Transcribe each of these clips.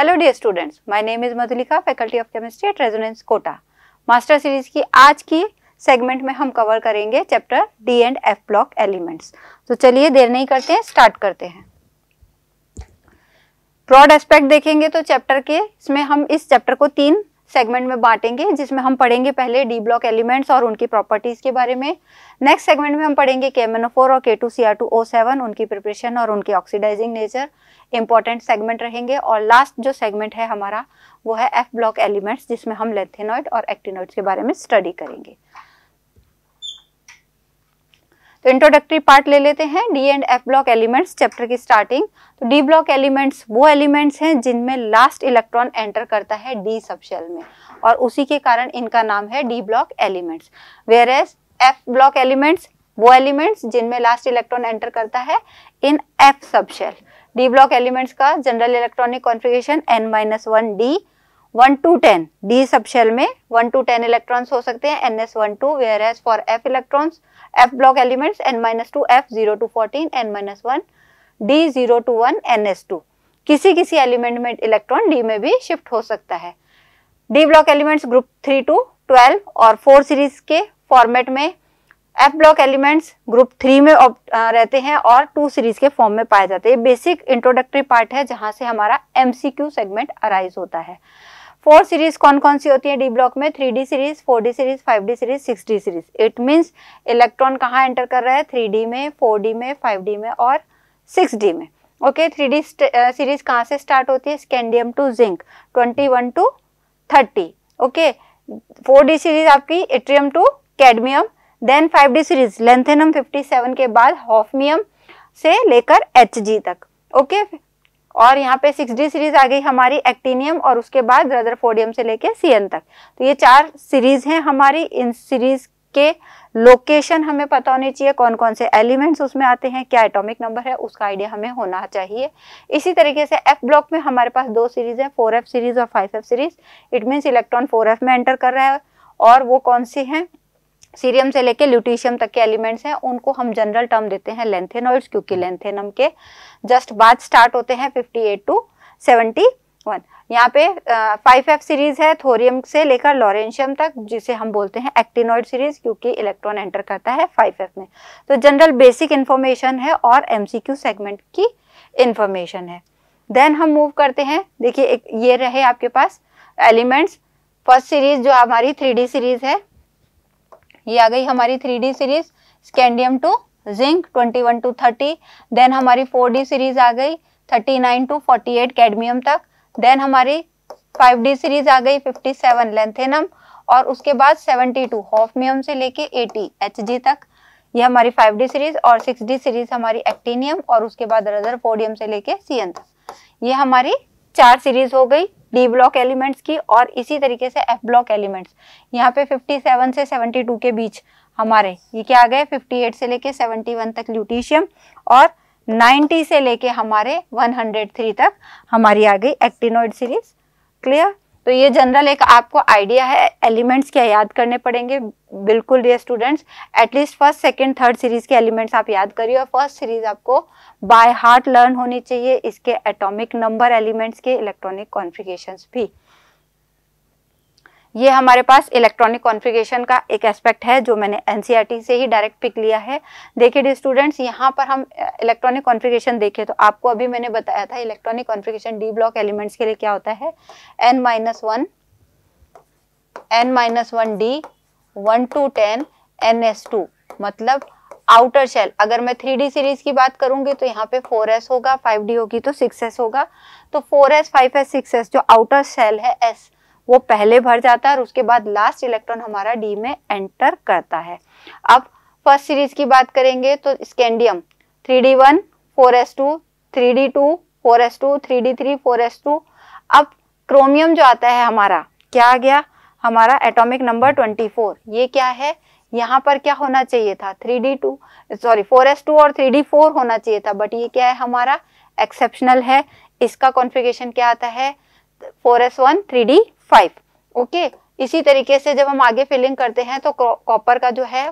Hello dear students my name is Madhulika faculty of chemistry at Resonance Kota master series की आज की segment में हम कवर करेंगे chapter D and F block elements तो चलिए देर नहीं करते हैं स्टार्ट करते हैं ब्रॉड एस्पेक्ट देखेंगे तो चैप्टर के इसमें हम इस चैप्टर को तीन सेगमेंट में बांटेंगे जिसमें हम पढ़ेंगे पहले डी ब्लॉक एलिमेंट्स और उनकी प्रॉपर्टीज़ के बारे में नेक्स्ट सेगमेंट में हम पढ़ेंगे के और के टू उनकी प्रिपरेशन और उनकी ऑक्सीडाइजिंग नेचर इंपॉर्टेंट सेगमेंट रहेंगे और लास्ट जो सेगमेंट है हमारा वो है एफ ब्लॉक एलिमेंट्स जिसमें हम लेथेनॉइड और एक्टिनॉइड के बारे में स्टडी करेंगे तो इंट्रोडक्टरी पार्ट ले लेते हैं D and F block elements chapter की स्टार्टिंग तो डी ब्लॉक एलिमेंट्स वो एलिमेंट्स हैं जिनमें लास्ट इलेक्ट्रॉन एंटर करता है डी सबशेल में और उसी के कारण इनका नाम है D block elements whereas F block elements वो एलिमेंट्स जिनमें लास्ट इलेक्ट्रॉन एंटर करता है in F subshell D block elements का general electronic configuration N minus one D one to ten D subshell में वन टू टेन इलेक्ट्रॉन्स हो सकते हैं N S one to whereas for F electrons f block elements n minus 2 f 0 to 14 n minus 1 d 0 to 1 ns किसी किसी element में electron D में भी shift हो सकता है D block elements group three to twelve और four series के फॉर्मेट में F block elements group three में रहते हैं और टू सीरीज के फॉर्म में पाए जाते हैं बेसिक इंट्रोडक्टरी पार्ट है जहां से हमारा एमसीक्यू सेगमेंट अराइज होता है फोर सीरीज कौन कौन सी होती है डी ब्लॉक में three D series four D series five D series six D series it means electron कहाँ एंटर कर रहा है थ्री डी में फोर डी में फाइव डी में और सिक्स डी में ओके थ्री डी सीरीज कहाँ से स्टार्ट होती है scandium to zinc twenty one to thirty okay four D series आपकी yttrium to cadmium then five D series lanthanum fifty seven के बाद हॉफमियम से लेकर एच जी तक ओके okay? और यहाँ पे सिक्स डी सीरीज आ गई हमारी एक्टिनियम और उसके बाद रदरफोडियम से लेके सीएन तक तो ये चार सीरीज हैं हमारी इन सीरीज के लोकेशन हमें पता होनी चाहिए कौन कौन से एलिमेंट्स उसमें आते हैं क्या एटॉमिक नंबर है उसका आइडिया हमें होना चाहिए इसी तरीके से एफ ब्लॉक में हमारे पास दो सीरीज है फोर एफ सीरीज और five F series it means electron four F में एंटर कर रहा है और वो कौन सी हैं सीरियम से लेके ल्यूटीशियम तक के एलिमेंट्स हैं उनको हम जनरल टर्म देते हैं लेंथेनॉइड्स क्योंकि लेंथेनम हम्म। के जस्ट बाद स्टार्ट होते हैं 58 टू 71 यहाँ पे फाइव एफ सीरीज है थोरियम से लेकर लॉरेंशियम तक जिसे हम बोलते हैं एक्टिनॉइड सीरीज क्योंकि इलेक्ट्रॉन एंटर करता है फाइव एफ में तो जनरल बेसिक इन्फॉर्मेशन है और क्यू सेगमेंट की इन्फॉर्मेशन है देन हम मूव करते हैं देखिए ये रहे आपके पास एलिमेंट्स फर्स्ट सीरीज जो हमारी थ्री सीरीज है ये आ गई हमारी three D series scandium to zinc twenty one to thirty then हमारी फोर डी सीरीज आ गई thirty nine to forty eight cadmium तक देन हमारी फाइव डी सीरीज आ गई फिफ्टी सेवन लेंथेनम और उसके बाद सेवेंटी टू हॉफमियम से लेके 80 Hg तक ये हमारी फाइव डी सीरीज और सिक्स डी सीरीज हमारी एक्टीनियम और उसके बाद रजर फोडियम से लेके सीएन तक ये हमारी चार सीरीज हो गई डी ब्लॉक एलिमेंट्स की और इसी तरीके से एफ ब्लॉक एलिमेंट्स यहाँ पे 57 से 72 के बीच हमारे ये क्या आ गए 58 से लेके 71 तक ल्यूटिशियम और 90 से लेके हमारे 103 तक हमारी आ गई एक्टिनोइड सीरीज क्लियर तो ये जनरल एक आपको आइडिया है एलिमेंट्स क्या याद करने पड़ेंगे बिल्कुल ये students at least first second third series के एलिमेंट्स आप याद करिए और फर्स्ट सीरीज आपको बाय हार्ट लर्न होनी चाहिए इसके एटॉमिक नंबर एलिमेंट्स के इलेक्ट्रॉनिक कॉन्फ़िगरेशंस भी ये हमारे पास इलेक्ट्रॉनिक कॉन्फ़िगरेशन का एक एस्पेक्ट है जो मैंने एन e से ही डायरेक्ट पिक लिया है देखिए डी स्टूडेंट्स यहाँ पर हम इलेक्ट्रॉनिक कॉन्फ़िगरेशन देखें तो आपको अभी मैंने बताया था electronic configuration D block elements के लिए क्या होता है N minus one N minus one D one to ten N S two मतलब आउटर शेल अगर मैं थ्री डी सीरीज की बात करूंगी तो यहाँ पे फोर एस होगा फाइव डी होगी तो सिक्स एस होगा तो four S five S six S जो आउटर शेल है एस वो पहले भर जाता है और उसके बाद लास्ट इलेक्ट्रॉन हमारा डी में एंटर करता है अब फर्स्ट सीरीज की बात करेंगे तो scandium three D one four S two three D to four S two three D three four S two अब क्रोमियम जो आता है हमारा क्या आ गया हमारा एटॉमिक नंबर ट्वेंटी फोर ये क्या है यहाँ पर क्या होना चाहिए था three D two sorry four S two और थ्री डी फोर होना चाहिए था बट ये क्या है हमारा एक्सेप्शनल है इसका कॉन्फ़िगरेशन क्या आता है four S one three D five okay इसी तरीके से जब हम आगे फिलिंग करते हैं तो कॉपर का जो है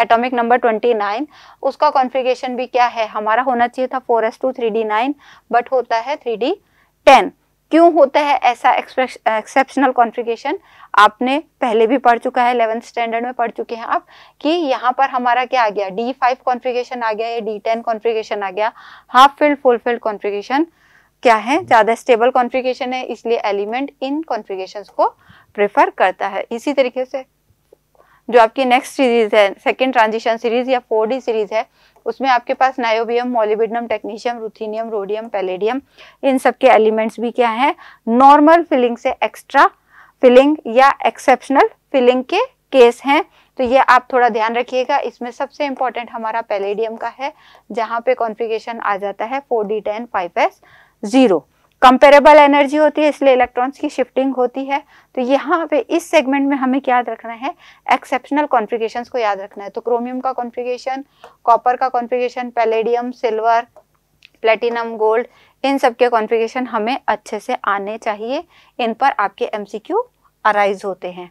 एटॉमिक नंबर 29 उसका कॉन्फ़िगरेशन भी क्या है हमारा होना चाहिए था 4s2 3d9 बट होता है 3d10 क्यों होता है ऐसा एक्सेप्शनल कॉन्फ़िगरेशन आपने पहले भी पढ़ चुका है इलेवेंथ स्टैंडर्ड में पढ़ चुके हैं आप कि यहाँ पर हमारा क्या आ गया d5 कॉन्फ़िगरेशन आ गया या d10 कॉन्फ़िगरेशन आ गया half filled full filled configuration क्या है ज़्यादा स्टेबल कॉन्फ़िगरेशन है इसलिए एलिमेंट इन कॉन्फ़िगरेशंस को प्रेफर करता है इसी तरीके से जो आपकी नेक्स्ट सीरीज है सेकेंड ट्रांजिशन सीरीज या फोर डी सीरीज है उसमें आपके पास niobium molybdenum technetium ruthenium rhodium palladium इन सब के एलिमेंट्स भी क्या है नॉर्मल फिलिंग से एक्स्ट्रा फिलिंग या एक्सेप्शनल फिलिंग के केस हैं तो ये आप थोड़ा ध्यान रखिएगा इसमें सबसे इंपॉर्टेंट हमारा पैलेडियम का है जहाँ पे कॉन्फ़िगरेशन आ जाता है four D ten five S zero comparable energy होती है इसलिए इलेक्ट्रॉन्स की शिफ्टिंग होती है तो यहाँ पे इस सेगमेंट में हमें क्या याद रखना है एक्सेप्शनल कॉन्फ़िगरेशंस को याद रखना है तो क्रोमियम का कॉन्फ़िगरेशन कॉपर का configuration palladium silver platinum gold इन सब के कॉन्फ़िगरेशन हमें अच्छे से आने चाहिए इन पर आपके एम अराइज होते हैं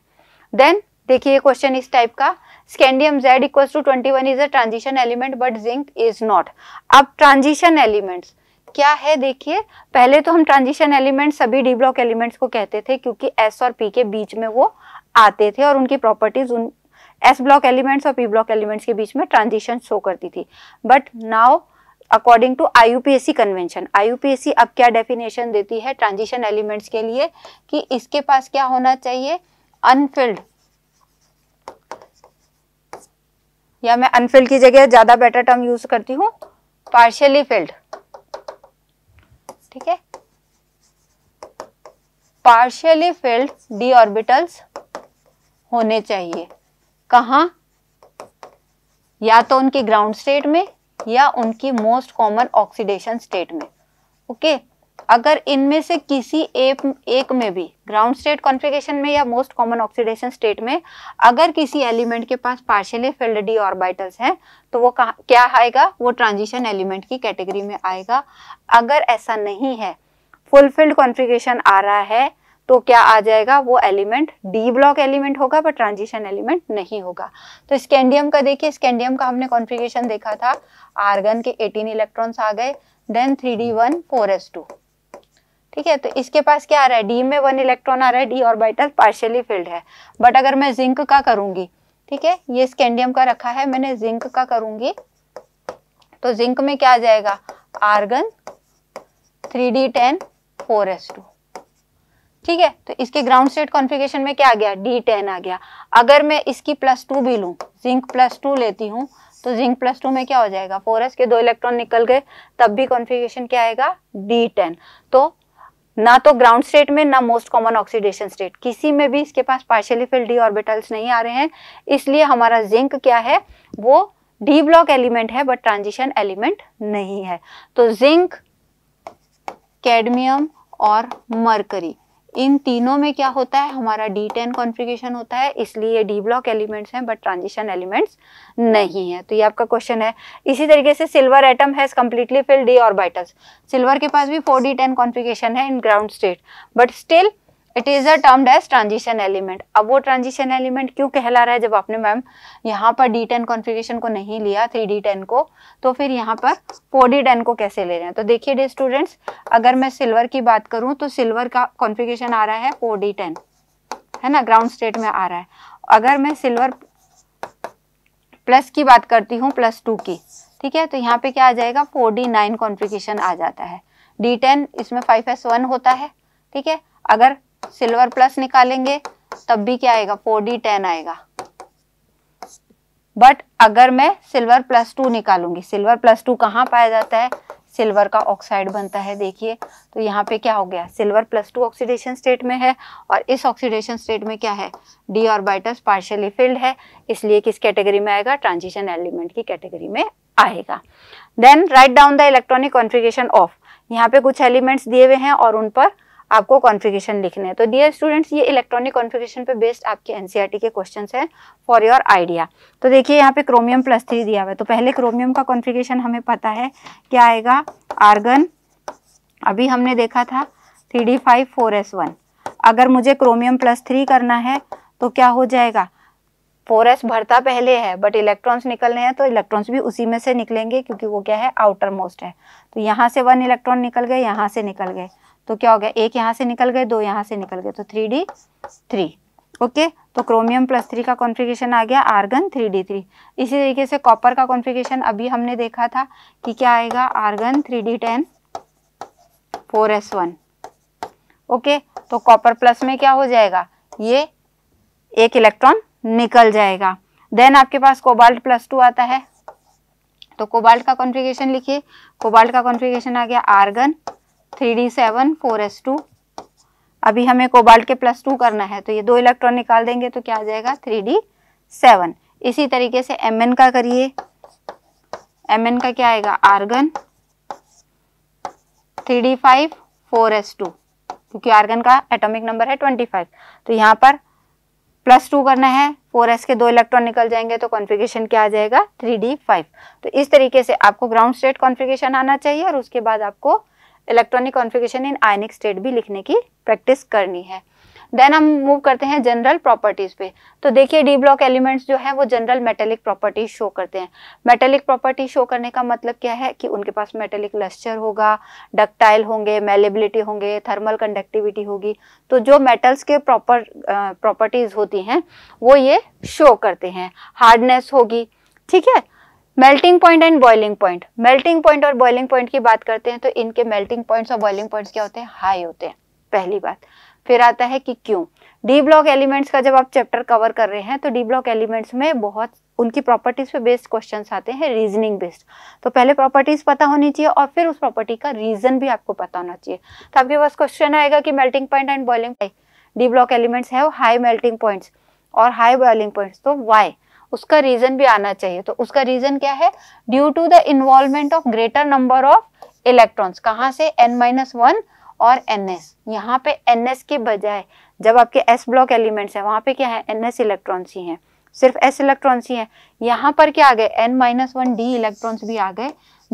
देन देखिए क्वेश्चन इस टाइप का scandium Z equal to twenty one is a transition element but zinc is not अब ट्रांजिशन एलिमेंट्स क्या है देखिए पहले तो हम ट्रांजिशन एलिमेंट सभी डी ब्लॉक एलिमेंट्स को कहते थे क्योंकि एस और पी के बीच में वो आते थे और उनकी प्रॉपर्टीज उन एस ब्लॉक एलिमेंट्स और पी ब्लॉक एलिमेंट्स के बीच में ट्रांजिशन शो करती थी but now according to I U P A C convention I U P A C अब क्या डेफिनेशन देती है ट्रांजिशन एलिमेंट्स के लिए कि इसके पास क्या होना चाहिए अनफिल्ड या मैं अनफिल्ड की जगह ज़्यादा बेटर टर्म यूज़ करती हूँ पार्शियली फिल्ड ठीक है पार्शियली फिल्ड डी ऑर्बिटल्स होने चाहिए कहा या तो उनकी ग्राउंड स्टेट में या उनकी मोस्ट कॉमन ऑक्सीडेशन स्टेट में ओके okay? अगर इनमें से किसी एक एक में भी ग्राउंड स्टेट कॉन्फ़िगरेशन में या मोस्ट कॉमन ऑक्सीडेशन स्टेट में अगर किसी एलिमेंट के पास पार्शियली फिल्ड डी ऑर्बिटल्स हैं तो वो क्या आएगा वो ट्रांजिशन एलिमेंट की कैटेगरी में आएगा अगर ऐसा नहीं है फुल फिल्ड कॉन्फ़िगरेशन आ रहा है तो क्या आ जाएगा वो एलिमेंट डी ब्लॉक एलिमेंट होगा पर ट्रांजिशन एलिमेंट नहीं होगा तो स्कैंडियम का देखिए स्कैंडियम का हमने कॉन्फ़िगरेशन देखा था आर्गन के 18 इलेक्ट्रॉन्स आ गए then three D one four S two ठीक है तो इसके पास क्या आ रहा है डी में वन इलेक्ट्रॉन आ रहा है डी ऑर्बिटल पार्शियली फिल्ड है बट अगर मैं जिंक का करूंगी ठीक है ये स्कैंडियम का रखा है मैंने जिंक का करूंगी तो जिंक में क्या आ जाएगा argon three D ten four S two ठीक है तो इसके ग्राउंड स्टेट कॉन्फ़िगरेशन में क्या आ गया डी टेन आ गया अगर मैं इसकी प्लस टू भी लूँ जिंक प्लस टू लेती हूँ तो जिंक प्लस टू में क्या हो जाएगा फोर एस के दो इलेक्ट्रॉन निकल गए तब भी कॉन्फ़िगरेशन क्या आएगा डी टेन तो ना तो ग्राउंड स्टेट में ना मोस्ट कॉमन ऑक्सीडेशन स्टेट किसी में भी इसके पास पार्शियली फिल डी ऑर्बिटल्स नहीं आ रहे हैं इसलिए हमारा जिंक क्या है वो डी ब्लॉक एलिमेंट है बट ट्रांजिशन एलिमेंट नहीं है तो जिंक कैडमियम और मरकरी इन तीनों में क्या होता है हमारा डी टेन कॉन्फ़िगरेशन होता है इसलिए ये डी ब्लॉक एलिमेंट्स हैं बट ट्रांजिशन एलिमेंट्स नहीं है तो ये आपका क्वेश्चन है इसी तरीके से silver atom has completely fill D orbitals silver के पास भी फोर डी टेन कॉन्फ़िगरेशन है in ground state but still it is a termed as transition element अब वो ट्रांजिशन एलिमेंट क्यों कहला रहा है जब आपने मैम यहाँ पर डी टेन कॉन्फिगेशन को नहीं लिया थ्री डी टेन को तो फिर यहाँ पर फोर डी टेन को कैसे ले रहे हैं तो देखिए डे स्टूडेंट्स अगर मैं सिल्वर की बात करूँ तो सिल्वर का कॉन्फिगेशन आ रहा है फोर डी टेन है ना ग्राउंड स्टेट में आ रहा है अगर मैं सिल्वर प्लस की बात करती हूँ प्लस टू की ठीक है तो यहाँ पे क्या आ जाएगा फोर डी नाइन कॉन्फिगेशन आ जाता है डी टेन इसमें फाइव एस वन होता है ठीक है अगर सिल्वर प्लस निकालेंगे तब भी क्या आएगा फोर डी टेन आएगा बट अगर मैं सिल्वर प्लस टू निकालूंगी सिल्वर प्लस टू कहाँ पाया जाता है सिल्वर का ऑक्साइड बनता है देखिए तो यहाँ पे क्या हो गया silver plus two oxidation state में है और इस ऑक्सीडेशन स्टेट में क्या है डी ऑर्बिटल्स पार्शियली फिल्ड है इसलिए किस कैटेगरी में आएगा ट्रांजिशन एलिमेंट की कैटेगरी में आएगा then write down the electronic configuration of यहाँ पे कुछ एलिमेंट्स दिए हुए हैं और उन पर आपको कॉन्फ़िगरेशन लिखने हैं तो डियर स्टूडेंट्स ये इलेक्ट्रॉनिक कॉन्फ़िगरेशन पे बेस्ड आपके एनसीईआरटी e के क्वेश्चन है फॉर योर आइडिया तो देखिए यहाँ पे क्रोमियम प्लस थ्री दिया हुआ है तो पहले क्रोमियम का कॉन्फ़िगरेशन हमें पता है क्या आएगा आर्गन अभी हमने देखा था three D five four S one अगर मुझे क्रोमियम प्लस थ्री करना है तो क्या हो जाएगा फोर एस भरता पहले है बट इलेक्ट्रॉन्स निकलने हैं तो इलेक्ट्रॉन्स भी उसी में से निकलेंगे क्योंकि वो क्या है आउटर मोस्ट है तो यहाँ से वन इलेक्ट्रॉन निकल गए यहाँ से निकल गए तो क्या हो गया एक यहाँ से निकल गए दो यहाँ से निकल गए तो थ्री डी थ्री ओके तो क्रोमियम प्लस थ्री का कॉन्फ़िगरेशन आ गया आर्गन थ्री डी थ्री इसी तरीके से कॉपर का कॉन्फ़िगरेशन अभी हमने देखा था कि क्या आएगा argon three D ten four S one okay तो कॉपर प्लस में क्या हो जाएगा ये एक इलेक्ट्रॉन निकल जाएगा देन आपके पास कोबाल्ट प्लस टू आता है तो कोबाल्ट का कॉन्फ़िगरेशन लिखिए कोबाल्ट का कॉन्फ़िगरेशन आ गया argon three D seven four S two अभी हमें कोबाल्ट के प्लस टू करना है तो ये दो इलेक्ट्रॉन निकाल देंगे तो क्या आ जाएगा थ्री डी सेवन इसी तरीके से एम एन का करिए एम एन का क्या आएगा argon three D five four S two क्योंकि आर्गन का एटॉमिक नंबर है ट्वेंटी फाइव तो यहाँ पर प्लस टू करना है फोर एस के दो इलेक्ट्रॉन निकल जाएंगे तो कॉन्फ़िगरेशन क्या आ जाएगा थ्री डी फाइव तो इस तरीके से आपको ग्राउंड स्टेट कॉन्फ़िगरेशन आना चाहिए और उसके बाद आपको electronic configuration in ionic state भी लिखने की प्रैक्टिस करनी है देन हम मूव करते हैं जनरल प्रॉपर्टीज पे तो देखिए डी ब्लॉक एलिमेंट्स जो है वो जनरल मेटेलिक प्रॉपर्टीज शो करते हैं मेटेलिक प्रॉपर्टी शो करने का मतलब क्या है कि उनके पास मेटेलिक लस्चर होगा डक्टाइल होंगे मेलेबिलिटी होंगे थर्मल कंडक्टिविटी होगी तो जो मेटल्स के प्रॉपर प्रॉपर्टीज होती हैं वो ये शो करते हैं हार्डनेस होगी ठीक है melting point and boiling point melting point और बॉइलिंग पॉइंट की बात करते हैं तो इनके मेल्टिंग पॉइंट्स और बॉइलिंग पॉइंट्स क्या होते हैं हाई होते हैं पहली बात फिर आता है कि क्यों डी ब्लॉक एलिमेंट्स का जब आप चैप्टर कवर कर रहे हैं तो डी ब्लॉक एलिमेंट्स में बहुत उनकी प्रॉपर्टीज पे बेस्ड क्वेश्चन आते हैं रीजनिंग बेस्ड तो पहले प्रॉपर्टीज पता होनी चाहिए और फिर उस प्रॉपर्टी का रीजन भी आपको पता होना चाहिए तो आपके पास क्वेश्चन आएगा कि melting point and boiling d block elements है हाई मेल्टिंग पॉइंट्स और हाई बॉइलिंग पॉइंट्स तो वाई उसका रीजन भी आना चाहिए तो उसका रीजन क्या है due to the involvement of greater number of electrons कहाँ से एन माइनस वन और एन एस यहाँ पे एन एस के बजाय जब आपके एस ब्लॉक एलिमेंट्स हैं वहाँ पे क्या है एन एस इलेक्ट्रॉन्स ही हैं सिर्फ एस इलेक्ट्रॉन्स ही हैं यहाँ पर क्या आ गए n minus one d electrons भी आ गए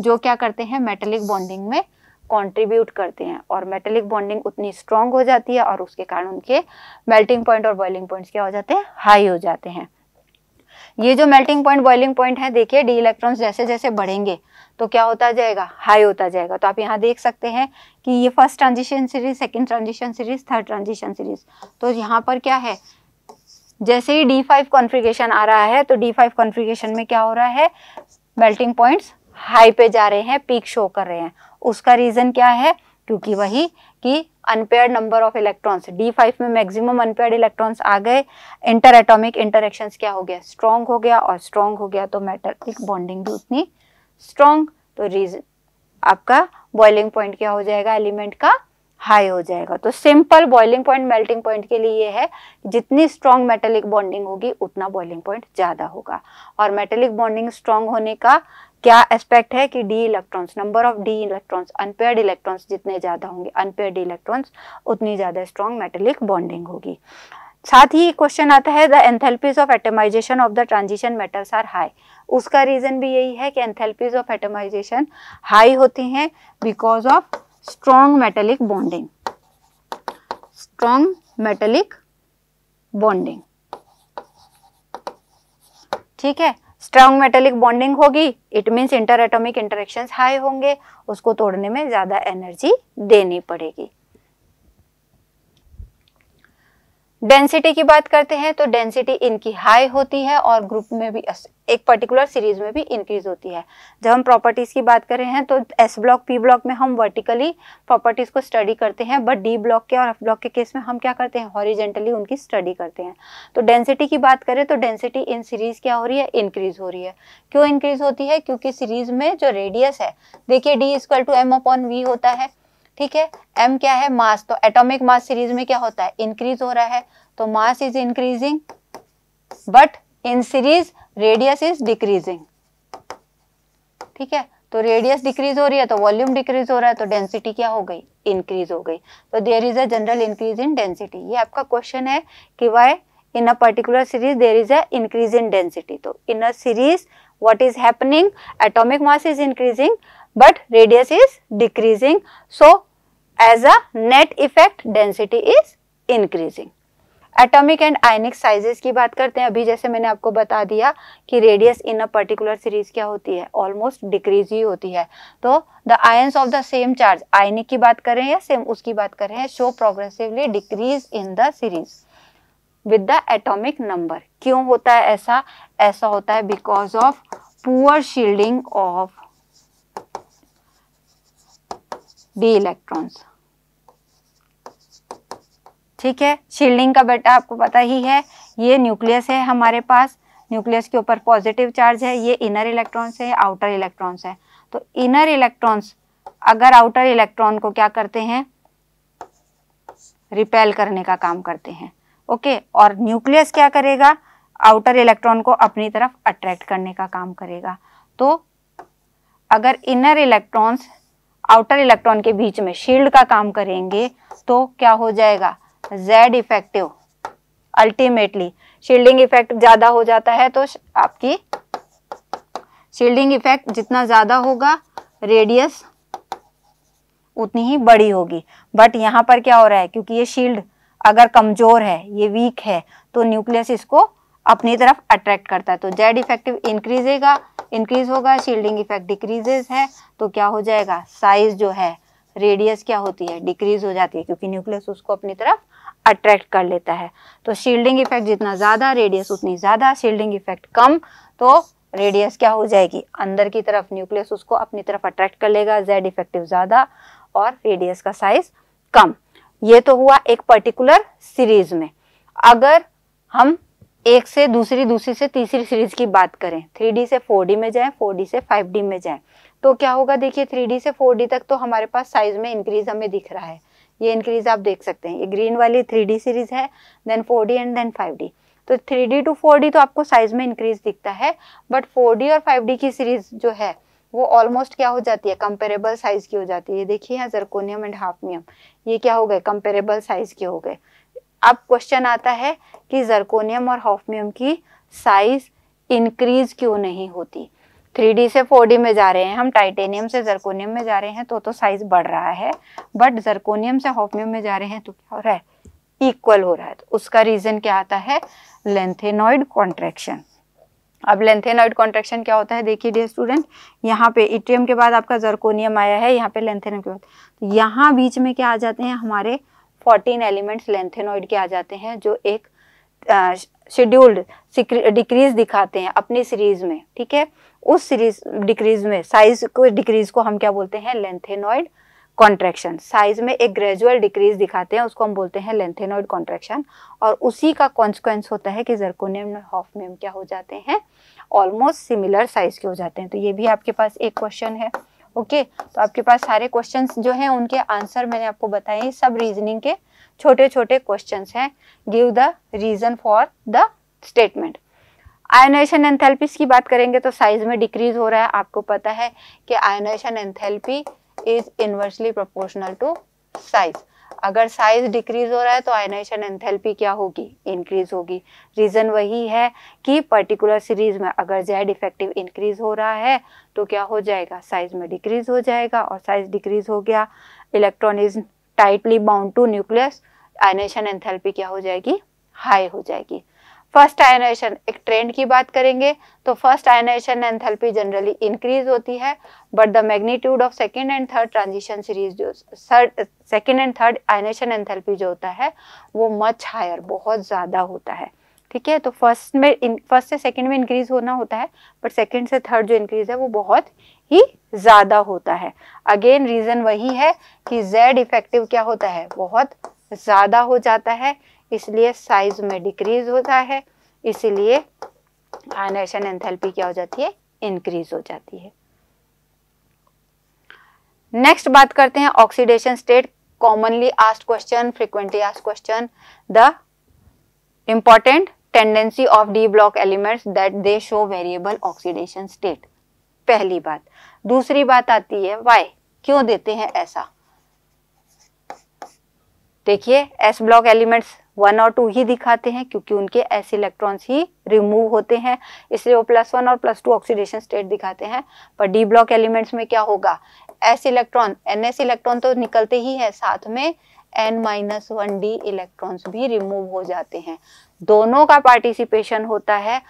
जो क्या करते हैं मेटेलिक बॉन्डिंग में कॉन्ट्रीब्यूट करते हैं और मेटेलिक बॉन्डिंग उतनी स्ट्रॉन्ग हो जाती है और उसके कारण उनके मेल्टिंग पॉइंट और बॉइलिंग पॉइंट्स क्या हो जाते हैं हाई हो जाते हैं ये जो मेल्टिंग पॉइंट बॉइलिंग पॉइंट है देखिए डी इलेक्ट्रॉन्स जैसे जैसे बढ़ेंगे तो क्या होता जाएगा हाई होता जाएगा तो आप यहाँ देख सकते हैं कि ये first transition series second transition series third transition series तो यहाँ पर क्या है जैसे ही डी फाइव कॉन्फ्रिगेशन आ रहा है तो डी फाइव कॉन्फ्रिगेशन में क्या हो रहा है मेल्टिंग पॉइंट्स हाई पे जा रहे हैं पीक शो कर रहे हैं उसका रीज़न क्या है क्योंकि वही कि unpair number of electrons d five में मैक्सिमम अनपेयर इलेक्ट्रॉन्स आ गए इंटर एटॉमिक इंटरक्शन क्या हो गया स्ट्रॉन्ग हो गया और स्ट्रॉन्ग हो गया तो मेटालिक बॉन्डिंग भी उतनी स्ट्रॉन्ग तो रीजन आपका बॉइलिंग पॉइंट क्या हो जाएगा एलिमेंट का हाई हो जाएगा तो simple boiling point melting point के लिए ये है जितनी स्ट्रॉन्ग मेटेलिक बॉन्डिंग होगी उतना बॉइलिंग पॉइंट ज़्यादा होगा और मेटेलिक बॉन्डिंग स्ट्रॉन्ग होने का क्या एस्पेक्ट है कि d electrons number of d electrons unpaired electrons जितने ज़्यादा होंगे अनपेयर्ड इलेक्ट्रॉन्स उतनी ज़्यादा स्ट्रॉन्ग मेटेलिक बॉन्डिंग होगी साथ ही क्वेश्चन आता है the enthalpies of atomization of the transition metals are high उसका रीजन भी यही है कि एंथेल्पीज ऑफ एटमाइजेशन हाई होती हैं because of strong metallic bonding strong metallic bonding ठीक है स्ट्रॉन्ग मेटेलिक बॉन्डिंग होगी it means inter atomic interaction high होंगे उसको तोड़ने में ज़्यादा एनर्जी देनी पड़ेगी डेंसिटी की बात करते हैं तो डेंसिटी इनकी हाई होती है और ग्रुप में भी एक पर्टिकुलर सीरीज में भी इंक्रीज होती है जब हम प्रॉपर्टीज़ की बात कर रहे हैं तो एस ब्लॉक पी ब्लॉक में हम वर्टिकली प्रॉपर्टीज़ को स्टडी करते हैं बट डी ब्लॉक के और एफ ब्लॉक के केस में हम क्या करते हैं हॉरिजेंटली उनकी स्टडी करते हैं तो डेंसिटी की बात करें तो डेंसिटी इन सीरीज़ क्या हो रही है इंक्रीज़ हो रही है क्यों इंक्रीज़ होती है क्योंकि सीरीज़ में जो रेडियस है देखिए d is to m upon v होता है ठीक है एम क्या है मास तो एटॉमिक मास सीरीज में क्या होता है इंक्रीज हो रहा है तो mass is increasing but in series radius is decreasing ठीक है तो रेडियस डिक्रीज हो रही है तो वॉल्यूम डिक्रीज हो रहा है तो डेंसिटी क्या हो गई इंक्रीज हो गई तो there is a general increase in density ये आपका क्वेश्चन है कि why in a particular series there is a increase in density तो in a series what is happening atomic mass is increasing but radius is decreasing so as a net effect density is increasing atomic and ionic sizes की बात करते हैं अभी जैसे मैंने आपको बता दिया कि radius in a particular series क्या होती है ऑलमोस्ट डिक्रीज ही होती है तो the ions of the same charge ionic की बात करें या सेम उसकी बात करें show progressively decrease in the series with the atomic number क्यों होता है ऐसा ऐसा होता है because of poor shielding of b electrons ठीक है शील्डिंग का बेटा आपको पता ही है ये न्यूक्लियस है हमारे पास न्यूक्लियस के ऊपर पॉजिटिव चार्ज है ये इनर इलेक्ट्रॉन्स है आउटर इलेक्ट्रॉन्स है तो इनर इलेक्ट्रॉन्स अगर आउटर इलेक्ट्रॉन को क्या करते हैं रिपेल करने का काम करते हैं ओके और न्यूक्लियस क्या करेगा आउटर इलेक्ट्रॉन को अपनी तरफ अट्रैक्ट करने का काम करेगा तो अगर इनर इलेक्ट्रॉन्स आउटर इलेक्ट्रॉन के बीच में शील्ड का काम करेंगे तो क्या हो जाएगा z effective ultimately shielding effect ज़्यादा हो जाता है तो आपकी शील्डिंग इफेक्ट जितना ज़्यादा होगा रेडियस उतनी ही बड़ी होगी बट यहां पर क्या हो रहा है क्योंकि ये शील्ड अगर कमज़ोर है ये वीक है तो न्यूक्लियस इसको अपनी तरफ अट्रैक्ट करता है तो जेड इफेक्टिव इंक्रीजेगा इंक्रीज होगा शील्डिंग इफेक्ट डिक्रीजेज है तो क्या हो जाएगा साइज जो है रेडियस क्या होती है डिक्रीज हो जाती है क्योंकि न्यूक्लियस उसको अपनी तरफ अट्रैक्ट कर लेता है तो शील्डिंग इफेक्ट जितना ज़्यादा रेडियस उतनी ज़्यादा शील्डिंग इफेक्ट कम तो रेडियस क्या हो जाएगी अंदर की तरफ न्यूक्लियस उसको अपनी तरफ अट्रैक्ट कर लेगा जेड इफेक्टिव ज़्यादा और रेडियस का साइज कम ये तो हुआ एक पर्टिकुलर सीरीज में अगर हम एक से दूसरी दूसरी से तीसरी सीरीज की बात करें थ्री से फोर में जाए फोर से फाइव में जाए तो क्या होगा देखिए थ्री से फोर तक तो हमारे पास साइज में इंक्रीज हमें दिख रहा है ये इंक्रीज आप देख सकते हैं ये ग्रीन वाली थ्री सीरीज है then four and then five तो थ्री डी टू फोर तो आपको साइज में इंक्रीज दिखता है बट फोर और फाइव की सीरीज जो है वो ऑलमोस्ट क्या हो जाती है कंपेरेबल साइज की हो जाती है देखिए यहाँ जरकोनियम एंड हाफनियम ये क्या हो गए कंपेरेबल साइज के हो गए अब क्वेश्चन आता है कि जर्कोनियम और हॉफमियम की साइज इंक्रीज क्यों नहीं होती 3D से 4D में जा रहे हैं हम टाइटेनियम से जर्कोनियम में जा रहे हैं तो तो साइज बढ़ रहा है बट जर्कोनियम से हॉफमियम में जा रहे हैं तो क्या हो रहा है इक्वल हो रहा है तो उसका रीजन क्या आता है लेंथेनॉइड कॉन्ट्रेक्शन अब लेंथेनॉइड कॉन्ट्रेक्शन क्या होता है देखिए डियर स्टूडेंट यहाँ पे इट्रियम के बाद आपका जर्कोनियम आया है यहाँ पे लेंथेनम के बाद तो यहाँ बीच में क्या आ जाते हैं हमारे फोर्टीन एलिमेंट्स लेंथेनोइड के आ जाते हैं जो एक शेड्यूल्ड डिक्रीज दिखाते हैं अपनी सीरीज में ठीक है उस सीरीज डिक्रीज में साइज को डिक्रीज को हम क्या बोलते हैं लेंथेनोइड कॉन्ट्रैक्शन साइज में एक ग्रेजुअल डिक्रीज दिखाते हैं उसको हम बोलते हैं लेंथेनोइड कॉन्ट्रैक्शन और उसी का कॉन्सिक्वेंस होता है कि जर्कोनियम और हॉफनियम क्या हो जाते हैं ऑलमोस्ट सिमिलर साइज के हो जाते हैं तो ये भी आपके पास एक क्वेश्चन है ओके तो आपके पास सारे क्वेश्चंस जो हैं उनके आंसर मैंने आपको बताए सब रीजनिंग के छोटे छोटे क्वेश्चंस हैं give the reason for the statement ionisation enthalpies की बात करेंगे तो साइज में डिक्रीज हो रहा है आपको पता है कि ionisation enthalpy is inversely proportional to size अगर साइज डिक्रीज हो रहा है तो आयनाइजेशन एंथैल्पी क्या होगी इंक्रीज होगी रीज़न वही है कि पर्टिकुलर सीरीज में अगर जेड इफेक्टिव इंक्रीज हो रहा है तो क्या हो जाएगा साइज में डिक्रीज हो जाएगा और साइज डिक्रीज हो गया electron is tightly bound to nucleus ionisation enthalpy क्या हो जाएगी हाई हो जाएगी फर्स्ट आयनाइजेशन एक ट्रेंड की बात करेंगे तो first ionisation enthalpy generally increase होती है but the magnitude of second and third transition series जो second and third ionisation enthalpy जो होता है वो मच हायर बहुत ज़्यादा होता है ठीक है तो फर्स्ट में फर्स्ट से सेकेंड में इंक्रीज होना होता है बट सेकेंड से थर्ड जो इंक्रीज है वो बहुत ही ज़्यादा होता है अगेन रीज़न वही है कि जेड इफेक्टिव क्या होता है बहुत ज़्यादा हो जाता है इसलिए साइज में डिक्रीज होता है इसीलिए आयनाइजेशन एंथैल्पी क्या हो जाती है इंक्रीज हो जाती है नेक्स्ट बात करते हैं oxidation state commonly asked question frequently asked question the important tendency of D block elements that they show variable oxidation state पहली बात दूसरी बात आती है वाई क्यों देते हैं ऐसा देखिए एस ब्लॉक एलिमेंट्स वन और टू ही दिखाते हैं क्योंकि उनके ऐसे इलेक्ट्रॉन्स ही रिमूव होते हैं इसलिए वो प्लस वन और प्लस टू ऑक्सीडेशन स्टेट दिखाते हैं पर डी ब्लॉक एलिमेंट्स में क्या होगा s electron n s electron तो निकलते ही है साथ में n minus one d electrons भी रिमूव हो जाते हैं दोनों का पार्टिसिपेशन होता है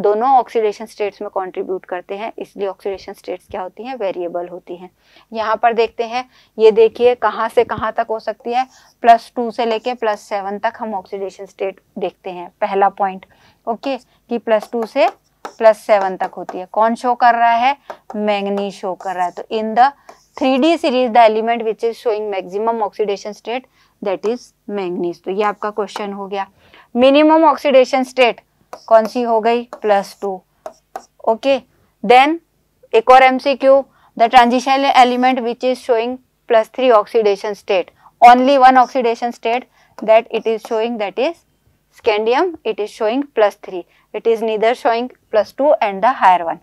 दोनों ऑक्सीडेशन स्टेट्स में कंट्रीब्यूट करते हैं इसलिए ऑक्सीडेशन स्टेट्स क्या होती हैं वेरिएबल होती हैं यहाँ पर देखते हैं ये देखिए कहाँ से कहाँ तक हो सकती है प्लस टू से लेके प्लस सेवन तक हम ऑक्सीडेशन स्टेट देखते हैं पहला पॉइंट ओके कि प्लस टू से प्लस सेवन तक होती है कौन शो कर रहा है मैंगनी शो कर रहा है तो in the three D series the element which is showing maximum oxidation state that is manganese तो ये आपका क्वेश्चन हो गया मिनिमम ऑक्सीडेशन स्टेट कौन सी हो गई प्लस टू ओके देन एक और MCQ the transition element which is showing plus three oxidation state only one oxidation state that it is showing that is scandium it is showing plus three it is neither showing plus two and the higher one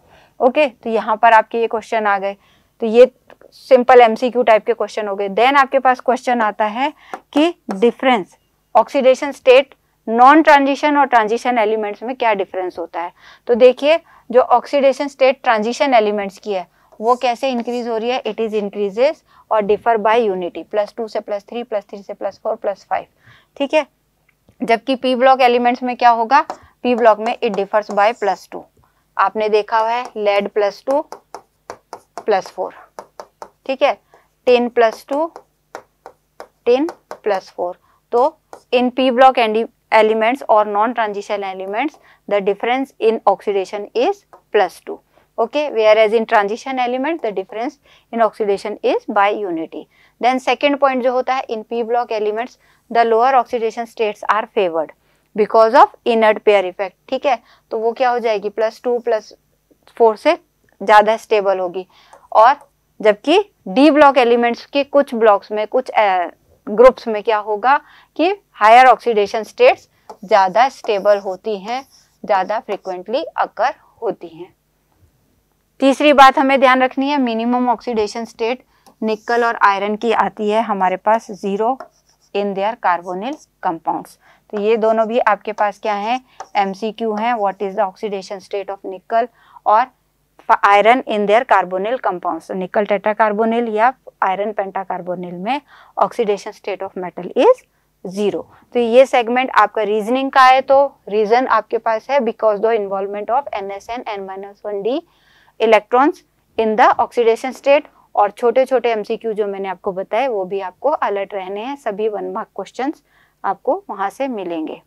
okay तो यहाँ पर आपके ये question आ गए तो ये simple MCQ type के question हो गए देन आपके पास क्वेश्चन आता है कि difference oxidation state non transition और ट्रांजिशन एलिमेंट्स में क्या डिफरेंस होता है तो देखिए जो ऑक्सीडेशन स्टेट ट्रांजिशन एलिमेंट्स की है वो कैसे इंक्रीज हो रही है इट इज इंक्रीजेस और differ by unity plus two से प्लस थ्री प्लस थ्री से प्लस फोर प्लस फाइव ठीक है जबकि पी ब्लॉक एलिमेंट्स में क्या होगा पी ब्लॉक में it differs by plus two आपने देखा हुआ है lead plus two plus four ठीक है tin plus two tin plus four तो इन पी ब्लॉक एलिमेंट्स और non transition elements the difference in oxidation is plus two okay whereas in transition element the difference in oxidation is by unity then second point जो होता है in p block elements the lower oxidation states are favoured because of inert pair effect ठीक है तो वो क्या हो जाएगी प्लस टू प्लस फोर से ज़्यादा स्टेबल होगी और जबकि डी ब्लॉक एलिमेंट्स के कुछ ब्लॉक्स में कुछ ग्रुप्स में क्या होगा कि हायर ऑक्सीडेशन स्टेट्स ज़्यादा स्टेबल होती हैं ज़्यादा फ्रिक्वेंटली अकर होती हैं तीसरी बात हमें ध्यान रखनी है मिनिमम ऑक्सीडेशन स्टेट निकल और आयरन की आती है हमारे पास zero in their carbonyl compounds तो ये दोनों भी आपके पास क्या है एमसीक्यू है what is the oxidation state of nickel और iron in their carbonyl compounds तो निकल कार्बोनिल या आयरन पेंटा कार्बोनिल में oxidation state of metal is zero तो ये सेगमेंट आपका रीजनिंग का है तो रीजन आपके पास है because the involvement of n s n n minus one d electrons in the oxidation state और छोटे छोटे एमसीक्यू जो मैंने आपको बताए वो भी आपको अलर्ट रहने हैं सभी वन मार्क क्वेश्चन आपको वहां से मिलेंगे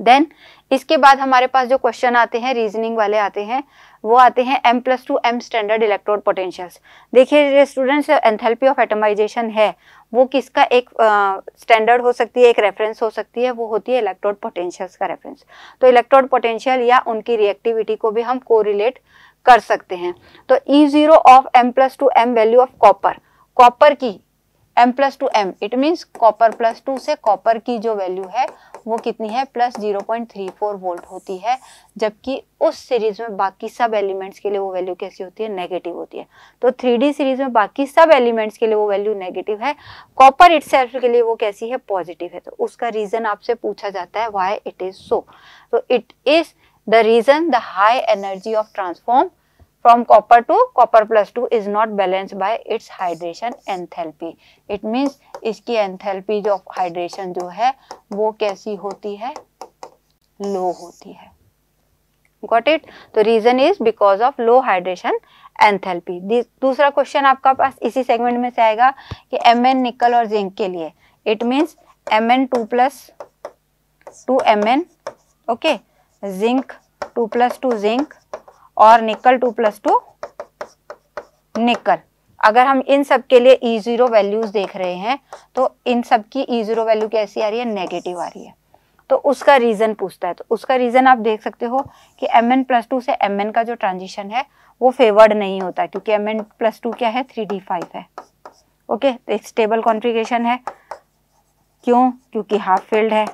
देन इसके बाद हमारे पास जो क्वेश्चन आते हैं रीजनिंग वाले आते हैं वो आते हैं m plus two m standard electrode potentials देखिए स्टूडेंट्स एंथेल्पी ऑफ एटमाइजेशन है वो किसका एक स्टैंडर्ड uh, हो सकती है एक रेफरेंस हो सकती है वो होती है इलेक्ट्रोड पोटेंशियल्स का रेफरेंस तो इलेक्ट्रोड पोटेंशियल या उनकी रिएक्टिविटी को भी हम को कर सकते हैं तो e zero of m plus two m value of copper copper की m plus two m it means copper plus two से कॉपर की जो वैल्यू है वो कितनी है plus zero point three four volt होती है जबकि उस सीरीज में बाकी सब एलिमेंट्स के लिए वो वैल्यू कैसी होती है नेगेटिव होती है तो थ्री सीरीज में बाकी सब एलिमेंट्स के लिए वो वैल्यू नेगेटिव है कॉपर इट के लिए वो कैसी है पॉजिटिव है तो उसका रीजन आपसे पूछा जाता है वाई इट इज सो तो it is the reason the high energy of transform from copper to copper plus 2 is not balanced by its hydration enthalpy. It means इसकी enthalpy जो hydration जो है वो कैसी होती है लो होती है Got it? तो reason is because of low hydration enthalpy. दूसरा question आपका पास इसी segment में से आएगा कि Mn निकल और जिंक के लिए It means Mn2 plus 2 Mn okay zinc 2 plus 2 zinc और निकल टू प्लस टू निकल अगर हम इन सब के लिए ई जीरो वैल्यूज देख रहे हैं तो इन सब की ई जीरो वैल्यू कैसी आ रही है नेगेटिव आ रही है तो उसका रीज़न पूछता है तो उसका रीज़न आप देख सकते हो कि एम एन प्लस टू से एम एन का जो ट्रांजिशन है वो फेवर्ड नहीं होता क्योंकि एम एन प्लस टू क्या है थ्री डी फाइव है ओके तो एक स्टेबल कॉन्फ़िगरेशन है क्यों क्योंकि हाफ फील्ड है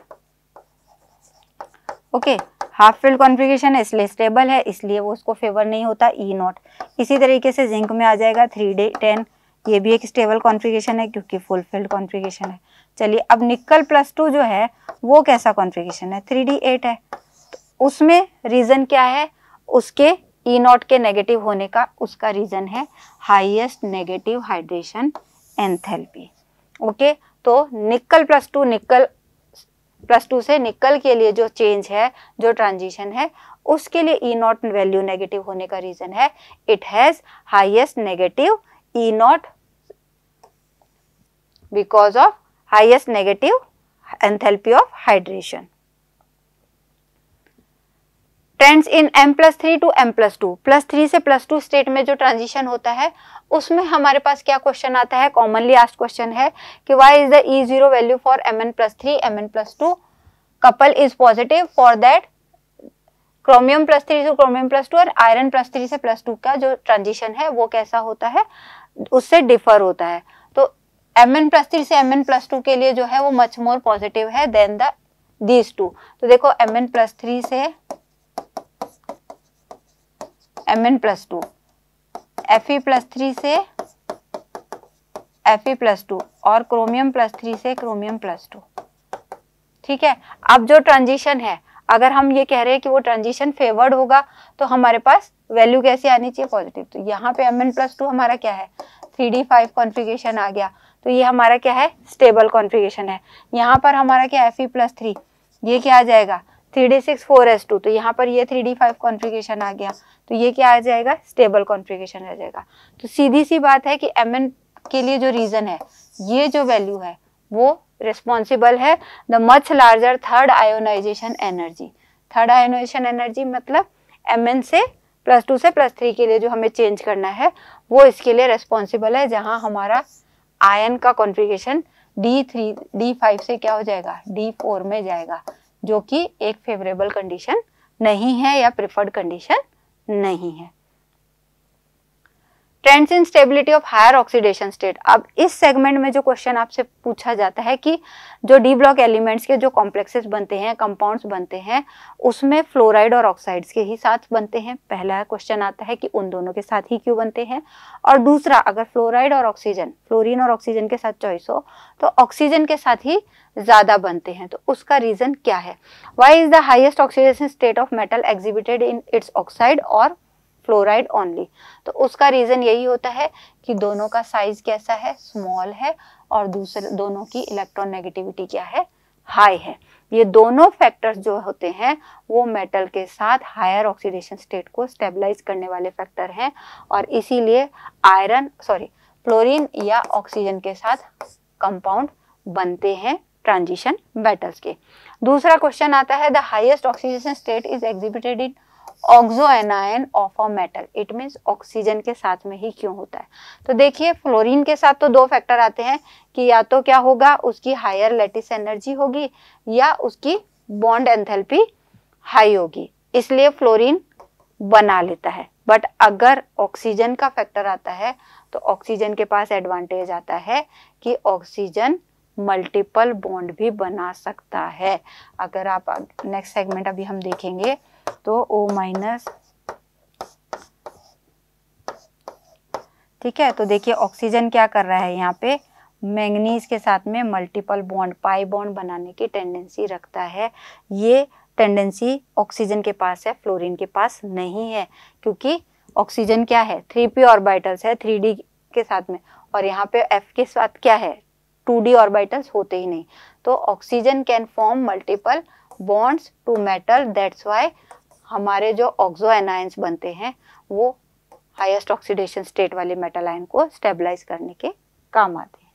okay okay, half filled configuration है इसलिए स्टेबल है इसलिए वो उसको फेवर नहीं होता ई e नॉट इसी तरीके से जिंक में आ जाएगा थ्री डे टेन ये भी एक स्टेबल कॉन्फ़िगरेशन है क्योंकि फुल फील्ड कॉन्फ़िगरेशन है चलिए अब निकल प्लस टू जो है वो कैसा कॉन्फ़िगरेशन है थ्री डी एट है तो उसमें रीज़न क्या है उसके ई e नॉट के नेगेटिव होने का उसका रीज़न है highest negative hydration enthalpy okay तो nickel plus two nickel plus two से निकल के लिए जो चेंज है जो ट्रांजिशन है उसके लिए ई नॉट वैल्यू नेगेटिव होने का रीज़न है it has highest negative e nought because of highest negative enthalpy of hydration trends in m plus three to m plus two plus three से प्लस टू स्टेट में जो transition होता है उसमें हमारे पास क्या क्वेश्चन आता है कॉमनली आस्ट क्वेश्चन है कि why is the E zero value for M N plus three M N plus two couple is positive for that chromium plus three से क्रोमियम प्लस टू और आयरन प्लस थ्री से plus two का जो transition है वो कैसा होता है उससे डिफर होता है तो एम एन प्लस थ्री से एम एन प्लस टू के लिए जो है वो मच मोर पॉजिटिव है देन द दीज टू तो देखो एम एन प्लस थ्री से M N plus two F E plus three से एफ ई प्लस टू और क्रोमियम प्लस थ्री से क्रोमियम प्लस टू ठीक है अब जो ट्रांजिशन है अगर हम ये कह रहे हैं कि वो ट्रांजिशन फेवर्ड होगा तो हमारे पास वैल्यू कैसी आनी चाहिए पॉजिटिव तो यहाँ पे एम एन प्लस टू हमारा क्या है थ्री डी फाइव कॉन्फिगेशन आ गया तो ये हमारा क्या है स्टेबल कॉन्फिगेशन है यहाँ पर हमारा क्या एफ ई प्लस थ्री ये क्या आ जाएगा three D six four S two तो यहाँ पर ये थ्री डी फाइव कॉन्फ़िगरेशन आ गया तो ये क्या आ जाएगा स्टेबल कॉन्फ़िगरेशन आ जाएगा तो सीधी सी बात है कि एम एन के लिए जो रीज़न है ये जो वैल्यू है वो रिस्पॉन्सिबल है the much larger third ionisation energy third ionisation energy मतलब एम एन से प्लस टू से प्लस थ्री के लिए जो हमें चेंज करना है वो इसके लिए रेस्पॉन्सिबल है जहाँ हमारा आयन का configuration D three D five से क्या हो जाएगा डी फोर में जाएगा जो कि एक फेवरेबल कंडीशन नहीं है या प्रिफर्ड कंडीशन नहीं है trends in stability of higher oxidation state अब इस सेगमेंट में जो क्वेश्चन आपसे पूछा जाता है कि जो डी ब्लॉक एलिमेंट्स के जो कॉम्प्लेक्सेस बनते हैं कंपाउंड्स बनते हैं उसमें फ्लोराइड और ऑक्साइड्स के ही साथ बनते हैं पहला क्वेश्चन आता है कि उन दोनों के साथ ही क्यों बनते हैं और दूसरा अगर फ्लोराइड और ऑक्सीजन फ्लोरिन और ऑक्सीजन के साथ चॉइस हो तो ऑक्सीजन के साथ ही ज़्यादा बनते हैं तो उसका रीज़न क्या है why is the highest oxidation state of metal exhibited in its oxide और फ्लोराइड ओनली तो उसका रीज़न यही होता है कि दोनों का साइज कैसा है स्मॉल है और दूसरे दोनों की इलेक्ट्रॉन नेगेटिविटी क्या है हाई है ये दोनों फैक्टर्स जो होते हैं वो मेटल के साथ हायर ऑक्सीडेशन स्टेट को स्टेबलाइज करने वाले फैक्टर हैं और इसीलिए आयरन सॉरी फ्लोरिन या ऑक्सीजन के साथ कंपाउंड बनते हैं ट्रांजिशन मेटल्स के दूसरा क्वेश्चन आता है the highest oxidation state is exhibited in oxo anion of a metal it means oxygen के साथ में ही क्यों होता है तो देखिए फ्लोरीन के साथ तो दो फैक्टर आते हैं कि या तो क्या होगा उसकी हायर लेटिस एनर्जी होगी या उसकी बॉन्ड एंथेल्पी हाई होगी इसलिए फ्लोरीन बना लेता है बट अगर ऑक्सीजन का फैक्टर आता है तो ऑक्सीजन के पास एडवांटेज आता है कि ऑक्सीजन मल्टीपल बॉन्ड भी बना सकता है अगर आप नेक्स्ट सेगमेंट अभी हम देखेंगे तो ओ माइनस ठीक है तो देखिए ऑक्सीजन क्या कर रहा है यहाँ पे मैंगनीज के साथ में मल्टीपल बॉन्ड पाई बॉन्ड बनाने की टेंडेंसी रखता है ये टेंडेंसी ऑक्सीजन के पास है फ्लोरीन के पास नहीं है क्योंकि ऑक्सीजन क्या है थ्री पी ऑर्बिटल्स है थ्री डी के साथ में और यहाँ पे एफ के साथ क्या है टू डी ऑर्बिटल्स होते ही नहीं तो oxygen can form multiple bonds to metal that's why हमारे जो ऑक्सो एनायंस बनते हैं वो हाईएस्ट ऑक्सीडेशन स्टेट वाले मेटल आयन को स्टेबलाइज करने के काम आते हैं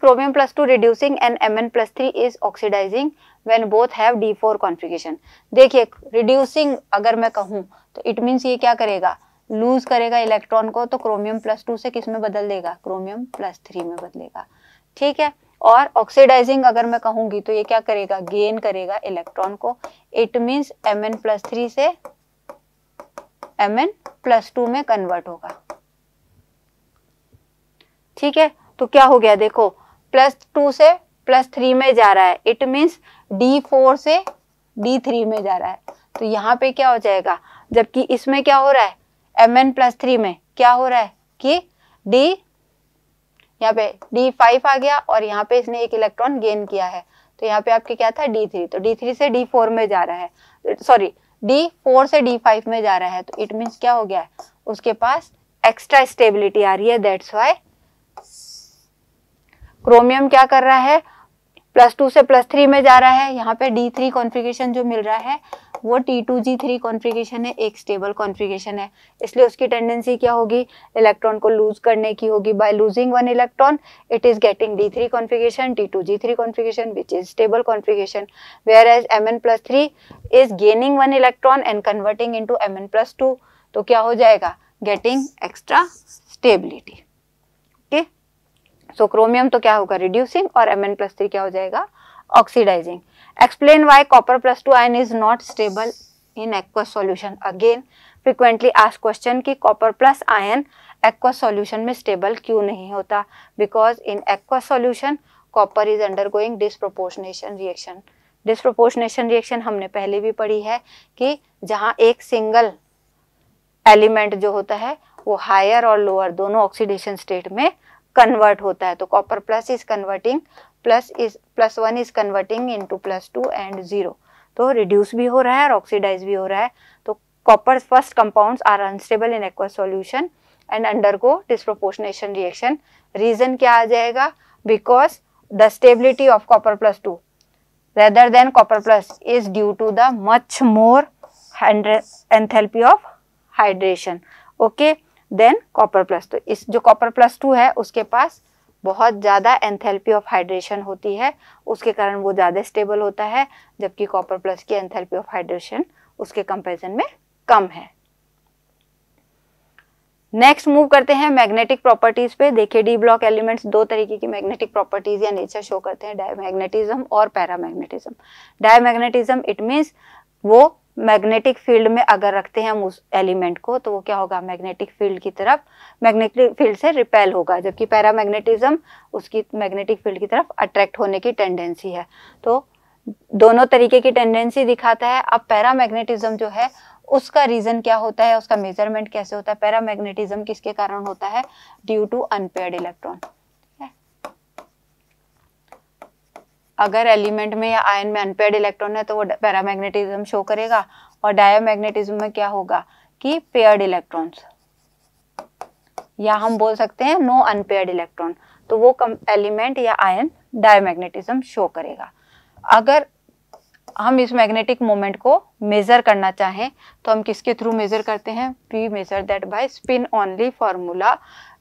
chromium plus two reducing 2 M N plus three is oxidising when both have D four configuration देखिए रिड्यूसिंग अगर मैं कहूँ तो इट मीन्स ये क्या करेगा लूज करेगा इलेक्ट्रॉन को तो क्रोमियम प्लस टू से किस में बदल देगा क्रोमियम प्लस थ्री में बदलेगा ठीक है और ऑक्सीडाइजिंग अगर मैं कहूंगी तो ये क्या करेगा गेन करेगा इलेक्ट्रॉन को it means M N plus three से एम एन प्लस टू में कन्वर्ट होगा ठीक है तो क्या हो गया देखो प्लस टू से प्लस थ्री में जा रहा है इट मीन्स डी फोर से डी थ्री में जा रहा है तो यहाँ पे क्या हो जाएगा जबकि इसमें क्या हो रहा है एम एन प्लस थ्री में क्या हो रहा है कि डी यहाँ पे D5 आ गया और यहाँ पे इसने एक इलेक्ट्रॉन गेन किया है तो यहाँ पे आपके क्या था D3 तो D3 से D4 में जा रहा है सॉरी D4 से D5 में जा रहा है तो इट मीन्स क्या हो गया है उसके पास एक्स्ट्रा स्टेबिलिटी आ रही है दैट्स वाई क्रोमियम क्या कर रहा है प्लस टू से प्लस थ्री में जा रहा है यहाँ पे डी थ्री कॉन्फ़िगरेशन जो मिल रहा है वो T two G three configuration है एक स्टेबल कॉन्फ़िगरेशन है इसलिए उसकी टेंडेंसी क्या होगी इलेक्ट्रॉन को लूज करने की होगी by losing one electron it is getting D three configuration T two G three configuration which is stable configuration whereas M N plus three is gaining one electron and converting into M N plus two तो क्या हो जाएगा getting extra stability okay so chromium तो क्या होगा reducing और M N plus three क्या हो जाएगा oxidising explain why copper plus two ion is not stable in aqueous solution again frequently आज क्वेश्चन कि copper plus ion aqueous solution में स्टेबल क्यों नहीं होता because in aqueous solution copper is undergoing disproportionation reaction disproportionation reaction हमने पहले भी पढ़ी है कि जहाँ एक सिंगल एलिमेंट जो होता है वो हायर और लोअर दोनों ऑक्सीडेशन स्टेट में कन्वर्ट होता है तो copper plus is converting plus is plus one is converting into plus two and zero तो रिड्यूस भी हो रहा है और ऑक्सीडाइज भी हो रहा है तो copper first compounds are unstable in aqua solution and undergo disproportionation reaction reason क्या आ जाएगा because the stability of copper plus two rather than copper plus is due to the much more enthalpy of hydration okay then copper plus तो इस जो copper plus to है उसके पास बहुत ज़्यादा एंथैल्पी ऑफ हाइड्रेशन होती है उसके कारण वो ज़्यादा स्टेबल होता है जबकि कॉपर प्लस की एंथैल्पी ऑफ हाइड्रेशन उसके कंपेरिजन में कम है नेक्स्ट मूव करते हैं मैग्नेटिक प्रॉपर्टीज पे देखिए डी ब्लॉक एलिमेंट्स दो तरीके की मैग्नेटिक प्रॉपर्टीज या नेचर शो करते हैं डायमैग्नेटिज्म और पैरामैग्नेटिज्म डायमैग्नेटिज्म इट मींस वो मैग्नेटिक फील्ड में अगर रखते हैं हम उस एलिमेंट को तो वो क्या होगा मैग्नेटिक फील्ड की तरफ मैग्नेटिक फील्ड से रिपेल होगा जबकि पैरा मैग्नेटिज्म उसकी मैग्नेटिक फील्ड की तरफ अट्रैक्ट होने की टेंडेंसी है तो दोनों तरीके की टेंडेंसी दिखाता है अब पैरा मैग्नेटिज्म जो है उसका रीज़न क्या होता है उसका मेजरमेंट कैसे होता है पैरा मैग्नेटिज्म किसके कारण होता है ड्यू टू अनपेयर्ड इलेक्ट्रॉन अगर एलिमेंट में या आयन में अनपेड इलेक्ट्रॉन है तो वो पैरामैग्नेटिज्म शो करेगा और डायोमैग्नेटिज्म में क्या होगा कि पेयर्ड इलेक्ट्रॉन्स या हम बोल सकते हैं नो अनपेयर्ड इलेक्ट्रॉन तो वो एलिमेंट या आयन डायमैग्नेटिज्म शो करेगा अगर हम इस मैग्नेटिक मोमेंट को मेज़र करना चाहें तो हम किसके थ्रू मेज़र करते हैं we measure that by spin only formula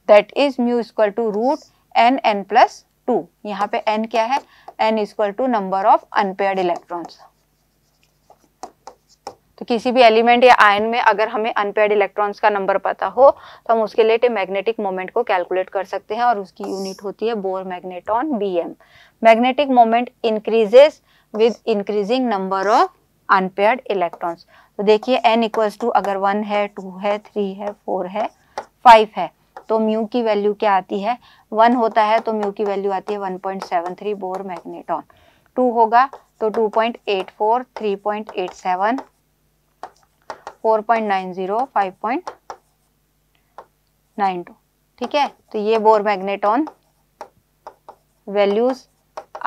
that is mu equal to root N N plus two यहाँ पे एन क्या है N equal to number of unpaired electrons तो किसी भी एलिमेंट या आयन में अगर हमें अनपेयर्ड इलेक्ट्रॉन्स का नंबर पता हो तो हम उसके लिए मैग्नेटिक मोमेंट को कैलकुलेट कर सकते हैं और उसकी यूनिट होती है Bohr magneton BM magnetic moment increases with increasing number of unpaired electrons तो देखिए एन इक्वल्स टू अगर वन है टू है थ्री है फोर है फाइव है तो म्यू की वैल्यू क्या आती है वन होता है तो म्यू की वैल्यू आती है one point seven three Bohr magneton two होगा तो two point eight four three point eight seven four point nine zero five point nine two ठीक है तो ये बोर मैग्नेटॉन वैल्यूज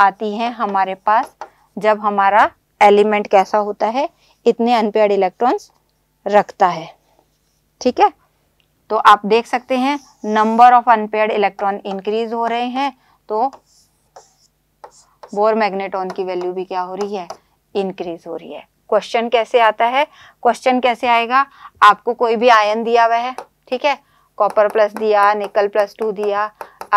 आती हैं हमारे पास जब हमारा एलिमेंट कैसा होता है इतने अनपेड इलेक्ट्रॉन्स रखता है ठीक है तो आप देख सकते हैं number of unpaired electron increase हो रहे हैं तो बोर मैग्नेटॉन की वैल्यू भी क्या हो रही है इंक्रीज हो रही है क्वेश्चन कैसे आता है क्वेश्चन कैसे आएगा आपको कोई भी आयन दिया हुआ है ठीक है कॉपर प्लस दिया निकल प्लस टू दिया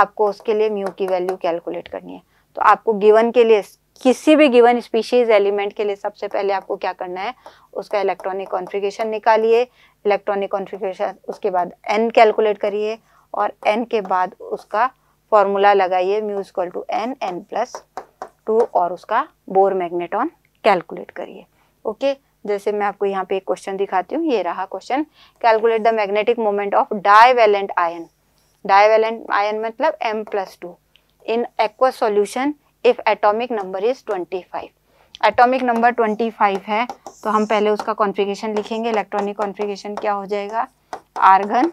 आपको उसके लिए म्यू की वैल्यू कैलकुलेट करनी है तो आपको गिवन के लिए किसी भी गिवन स्पीशीज एलिमेंट के लिए सबसे पहले आपको क्या करना है उसका इलेक्ट्रॉनिक कॉन्फ़िगरेशन निकालिए इलेक्ट्रॉनिक कॉन्फिग्रेशन उसके बाद एन कैलकुलेट करिए और एन के बाद उसका फॉर्मूला लगाइए mu's equal to N N plus two और उसका बोर मैग्नेटॉन कैलकुलेट करिए ओके जैसे मैं आपको यहाँ पे एक क्वेश्चन दिखाती हूँ ये रहा question calculate the magnetic moment of divalent ion divalent ion मतलब M plus two in aqua solution if atomic number is twenty five atomic number 25 है तो हम पहले उसका कॉन्फ़िगरेशन लिखेंगे इलेक्ट्रॉनिक कॉन्फ़िगरेशन क्या हो जाएगा आर्गन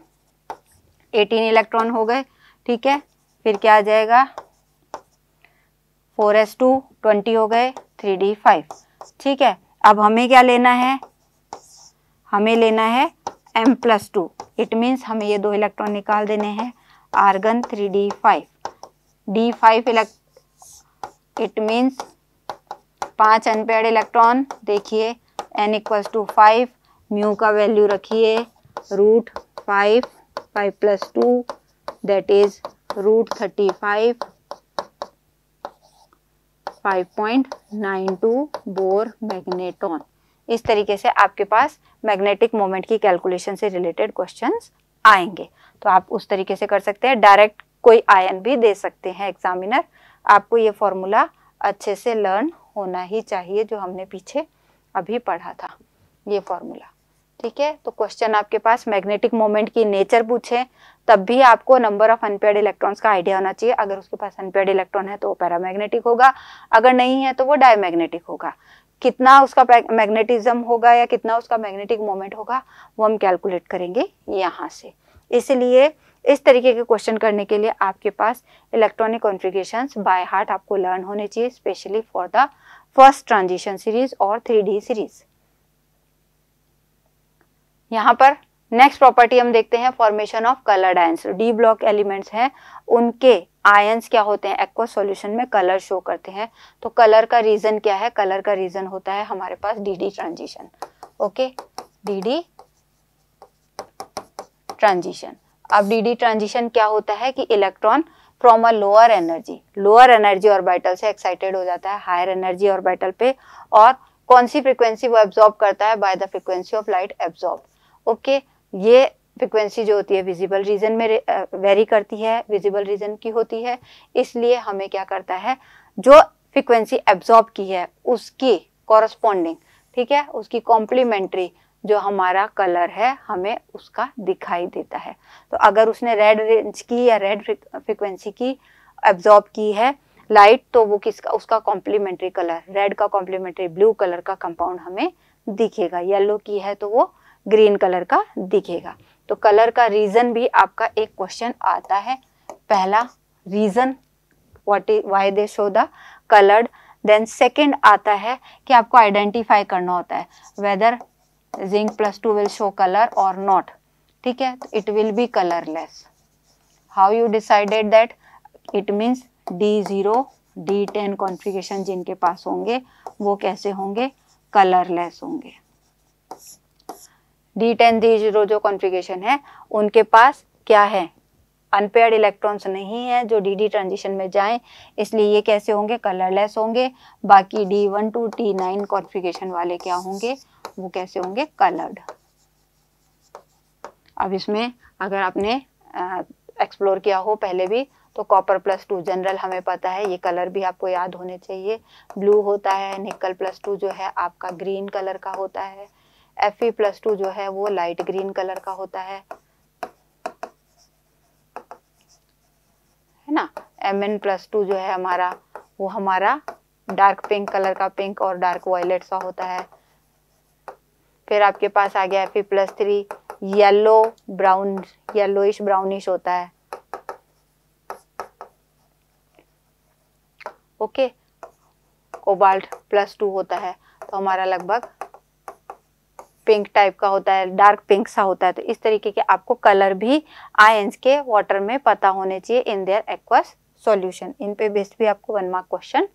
18 इलेक्ट्रॉन हो गए ठीक है फिर क्या आ जाएगा 4s2 20 हो गए 3d5 ठीक है अब हमें क्या लेना है हमें लेना है m plus two it means हमें ये दो इलेक्ट्रॉन निकाल देने हैं आर्गन 3d5 d5 इलेक्ट इट मीन्स पाँच अनपेड इलेक्ट्रॉन देखिए N equals to five mu का वैल्यू रखिए root five five plus two that is root thirty five five point nine two Bohr magneton इस तरीके से आपके पास मैग्नेटिक मोमेंट की कैलकुलेशन से रिलेटेड क्वेश्चन आएंगे तो आप उस तरीके से कर सकते हैं डायरेक्ट कोई आयन भी दे सकते हैं एग्जामिनर आपको ये फॉर्मूला अच्छे से लर्न होना ही चाहिए जो हमने पीछे अभी पढ़ा था ये फॉर्मूला ठीक है तो क्वेश्चन आपके पास मैग्नेटिक मोमेंट की नेचर पूछे तब भी आपको नंबर ऑफ अनपेड इलेक्ट्रॉन्स का आइडिया होना चाहिए अगर उसके पास अनपेड इलेक्ट्रॉन है तो वो पैरामैग्नेटिक होगा अगर नहीं है तो वो डायमैग्नेटिक होगा कितना उसका मैग्नेटिज्म होगा या कितना उसका मैग्नेटिक मोमेंट होगा वो हम कैलकुलेट करेंगे यहाँ से इसलिए इस तरीके के क्वेश्चन करने के लिए आपके पास इलेक्ट्रॉनिक कॉन्फ़िगरेशन बाय हार्ट आपको लर्न होने चाहिए specially for the first transition series और थ्री सीरीज यहाँ पर नेक्स्ट प्रॉपर्टी हम देखते हैं formation of coloured ions D block elements हैं उनके आयंस क्या होते हैं एक्वा सॉल्यूशन में कलर शो करते हैं तो कलर का रीजन क्या है कलर का रीजन होता है हमारे पास D D transition okay D D transition अब डी डी ट्रांजिशन क्या होता है कि electron from a lower energy lower energy orbital से एक्साइटेड हो जाता है हायर एनर्जी ऑर्बिटल पे और कौन सी फ्रिक्वेंसी वो एब्जॉर्ब करता है by the frequency of light absorb okay ये फ्रिक्वेंसी जो होती है विजिबल रीजन में वेरी करती है विजिबल रीजन की होती है इसलिए हमें क्या करता है जो फ्रिक्वेंसी एब्जॉर्ब की है उसकी कॉरस्पॉन्डिंग ठीक है उसकी कॉम्प्लीमेंट्री जो हमारा कलर है हमें उसका दिखाई देता है तो अगर उसने रेड रेंज की या रेड फ्रिक्वेंसी की एब्जॉर्ब की है लाइट तो वो किसका उसका कॉम्प्लीमेंट्री कलर रेड का कॉम्प्लीमेंट्री ब्लू कलर का कंपाउंड हमें दिखेगा येलो की है तो वो ग्रीन कलर का दिखेगा तो कलर का रीज़न भी आपका एक क्वेश्चन आता है पहला reason what is why they show the coloured then second आता है कि आपको आइडेंटिफाई करना होता है whether zinc plus 2 will show color or not ठीक है तो it will be colorless how you decided that it means D0 D10 configuration जिनके पास होंगे वो कैसे होंगे कलरलेस होंगे D10 D0 जो कॉन्फिगेशन है उनके पास क्या है अनपेयर्ड इलेक्ट्रॉन्स नहीं है जो डी डी ट्रांजिशन में जाएं इसलिए ये कैसे होंगे कलरलेस होंगे बाकी D one to D nine configuration वाले क्या होंगे वो कैसे होंगे कलर्ड अब इसमें अगर आपने एक्सप्लोर किया हो पहले भी तो कॉपर प्लस टू जनरल हमें पता है ये कलर भी आपको याद होने चाहिए ब्लू होता है निकल प्लस टू जो है आपका ग्रीन कलर का होता है एफ ई प्लस टू जो है वो लाइट ग्रीन कलर का होता है है ना एम एन प्लस टू जो है हमारा वो हमारा डार्क पिंक कलर का पिंक और डार्क वायलेट सा होता है फिर आपके पास आ गया F plus three yellow brown yellowish brownish होता है ओके कोबाल्ट प्लस टू होता है तो हमारा लगभग पिंक टाइप का होता है डार्क पिंक सा होता है तो इस तरीके के आपको कलर भी आयंस के वाटर में पता होने चाहिए इन देयर एक्वस सॉल्यूशन इन पे बेस्ड भी आपको वन मार्क क्वेश्चन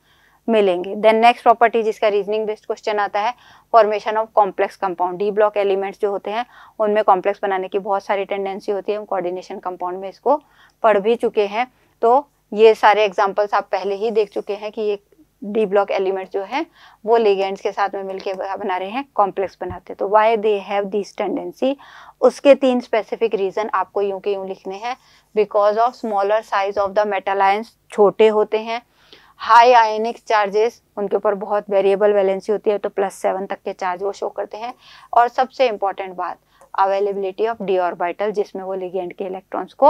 मिलेंगे देन नेक्स्ट प्रॉपर्टी जिसका रीजनिंग बेस्ड क्वेश्चन आता है formation of complex compound D block elements जो होते हैं उनमें कॉम्प्लेक्स बनाने की बहुत सारी टेंडेंसी होती है हम कोऑर्डिनेशन कंपाउंड में इसको पढ़ भी चुके हैं तो ये सारे एग्जाम्पल्स आप पहले ही देख चुके हैं कि ये डी ब्लॉक एलिमेंट्स जो है वो लिगेंड्स के साथ में मिलके बना रहे हैं कॉम्प्लेक्स बनाते हैं तो why they have this tendency उसके तीन स्पेसिफिक रीजन आपको यूं के यूं लिखने हैं because of smaller size of the metal ions छोटे होते हैं हाई आयनिक चार्जेस उनके ऊपर बहुत वेरिएबल वैलेंसी होती है तो प्लस सेवन तक के चार्ज वो शो करते हैं और सबसे इंपॉर्टेंट बात अवेलेबिलिटी ऑफ डी ऑर्बिटल जिसमें वो लिगेंड के इलेक्ट्रॉन्स को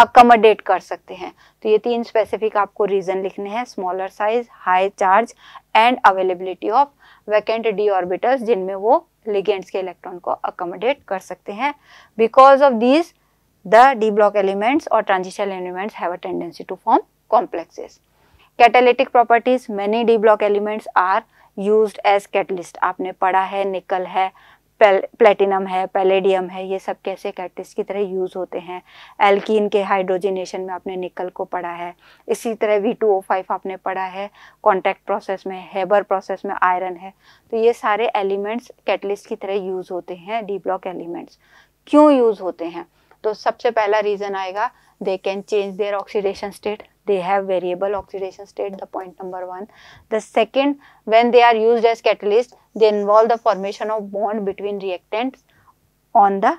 अकोमोडेट कर सकते हैं तो ये तीन स्पेसिफिक आपको रीजन लिखने हैं smaller size high charge and availability of vacant D orbitals जिनमें वो लिगेंड्स के इलेक्ट्रॉन को अकोमोडेट कर सकते हैं because of these the D block elements और transition elements have a tendency to form complexes catalytic properties many D block elements are use as catalyst आपने पढ़ा है निकल है प्लेटिनम है पैलेडियम है ये सब कैसे कैटलिस्ट की तरह यूज़ होते हैं एल्कीन के हाइड्रोजिनेशन में आपने निकल को पढ़ा है इसी तरह वी टू ओ फाइव आपने पढ़ा है कॉन्टैक्ट प्रोसेस में हेबर प्रोसेस में आयरन है तो ये सारे एलिमेंट्स कैटलिस्ट की तरह यूज़ होते हैं डी ब्लॉक एलिमेंट्स क्यों यूज़ होते हैं तो सबसे पहला रीज़न आएगा they can change their oxidation state they have variable oxidation state the point number 1 the second when they are used as catalyst they involve the formation of bond between reactants on the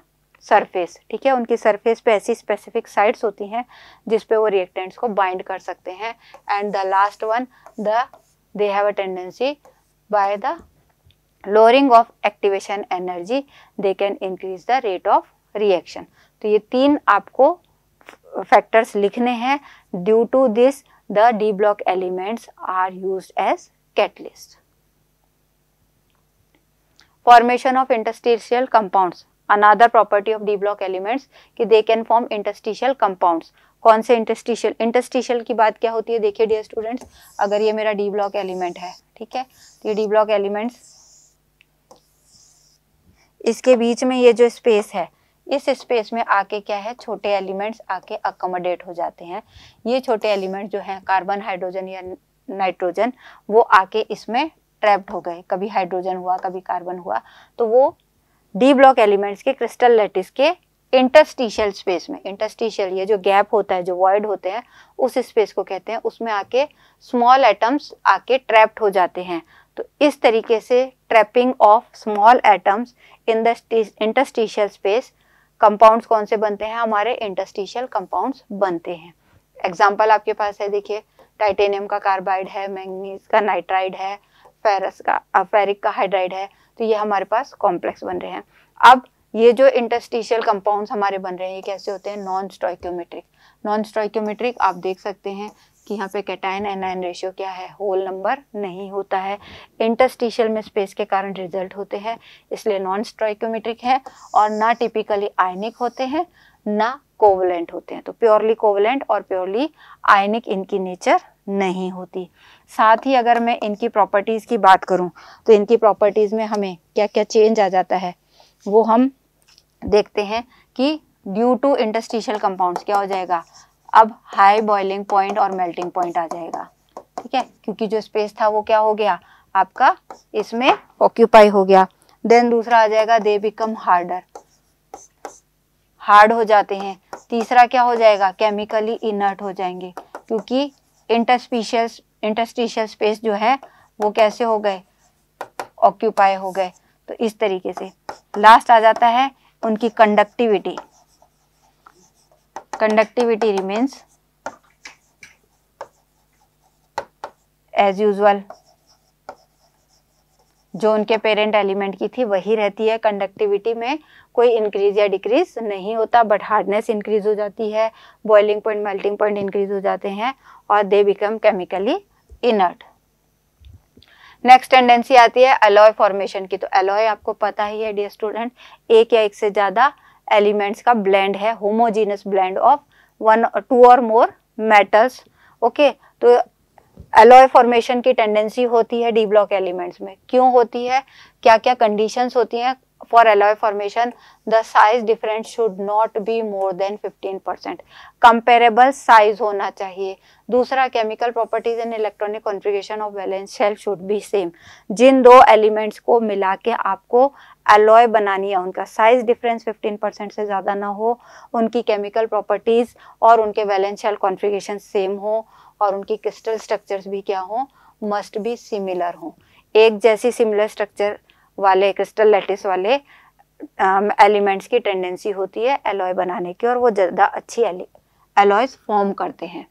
surface ठीक है उनकी surface पे ऐसी specific sites होती हैं जिस पे वो रिएक्टेंट्स को बाइंड कर सकते हैं and the last one the they have a tendency by the lowering of activation energy they can increase the rate of reaction तो ये तीन आपको फैक्टर्स लिखने हैं due to this the D block elements are use as catalyst formation of interstitial compounds another property of D block elements कि they can form interstitial compounds कौन से interstitial interstitial की बात क्या होती है देखिए डियर स्टूडेंट्स अगर ये मेरा डी ब्लॉक एलिमेंट है ठीक है तो ये डी ब्लॉक एलिमेंट्स इसके बीच में ये जो स्पेस है इस स्पेस में आके क्या है छोटे एलिमेंट्स आके अकोमोडेट हो जाते हैं ये छोटे एलिमेंट जो है कार्बन हाइड्रोजन या नाइट्रोजन वो आके इसमें ट्रैप्ड हो गए कभी हाइड्रोजन हुआ कभी कार्बन हुआ तो वो डी ब्लॉक एलिमेंट्स के क्रिस्टल लेटिस के इंटरस्टिशियल स्पेस में इंटरस्टिशियल ये जो गैप होता है जो वॉइड होते हैं उस स्पेस को कहते हैं उसमें आके स्मॉल एटम्स आके ट्रैप्ड हो जाते हैं तो इस तरीके से trapping of small atoms in the interstitial space compounds कौन से बनते हैं हमारे इंटस्टिशियल कंपाउंड्स बनते हैं एग्जाम्पल आपके पास है देखिए टाइटेनियम का कार्बाइड है मैंगनीज का नाइट्राइड है फेरस का फेरिक का हाइड्राइड है तो ये हमारे पास कॉम्प्लेक्स बन रहे हैं अब ये जो इंटस्टिशियल कंपाउंड्स हमारे बन रहे हैं ये कैसे होते हैं नॉन स्टॉइक्योमेट्रिक नॉन स्टॉइक्योमेट्रिक आप देख सकते हैं कि यहाँ पे कैटाइन एन आइन रेशियो क्या है होल नंबर नहीं होता है इंटरस्टिशियल में स्पेस के कारण रिजल्ट होते हैं इसलिए नॉन स्ट्राइक्योमेट्रिक है और ना टिपिकली आयनिक होते हैं ना कोवलेंट होते हैं तो प्योरली कोवलेंट और प्योरली आयनिक इनकी नेचर नहीं होती साथ ही अगर मैं इनकी प्रॉपर्टीज़ की बात करूं तो इनकी प्रॉपर्टीज़ में हमें क्या क्या चेंज आ जाता है वो हम देखते हैं कि ड्यू टू इंडस्ट्रीशियल कंपाउंड्स क्या हो जाएगा अब हाई बॉइलिंग पॉइंट और मेल्टिंग पॉइंट आ जाएगा ठीक है क्योंकि जो स्पेस था वो क्या हो गया आपका इसमें ऑक्यूपाई हो गया देन दूसरा आ जाएगा दे बिकम हार्डर हार्ड हो जाते हैं तीसरा क्या हो जाएगा केमिकली इनर्ट हो जाएंगे क्योंकि इंटरस्पीशियस इंटरस्टिशियल स्पेस जो है वो कैसे हो गए ऑक्यूपाई हो गए तो इस तरीके से लास्ट आ जाता है उनकी conductivity conductivity remains as usual जो उनके पेरेंट एलिमेंट की थी वही रहती है कंडक्टिविटी में कोई इंक्रीज या डिक्रीज नहीं होता बट हार्डनेस इंक्रीज हो जाती है boiling point melting point increase हो जाते हैं और they become chemically inert next tendency आती है अलॉय फॉर्मेशन की तो अलॉय आपको पता ही है डियर स्टूडेंट एक या एक से ज़्यादा एलिमेंट्स का ब्लेंड है homogeneous blend of one two और मोर मेटल्स ओके तो एलॉय फॉर्मेशन की टेंडेंसी होती है डी ब्लॉक एलिमेंट्स में क्यों होती है क्या क्या कंडीशंस होती हैं for alloy formation the size different should not be more than 15 percent comparable size होना चाहिए दूसरा chemical properties and electronic configuration of valence shell should be same जिन दो एलिमेंट्स को मिला के आपको एलॉय बनानी है उनका साइज डिफरेंस 15 परसेंट से ज़्यादा ना हो उनकी केमिकल प्रॉपर्टीज और उनके वैलेंस शेल कॉन्फ़िगरेशन सेम हो और उनकी क्रिस्टल स्ट्रक्चर भी क्या हों मस्ट बी सिमिलर हों एक जैसी सिमिलर स्ट्रक्चर वाले क्रिस्टल लेटिस वाले एलिमेंट्स um, की टेंडेंसी होती है एलॉय बनाने की और वो ज़्यादा अच्छी एलॉयज फॉर्म करते हैं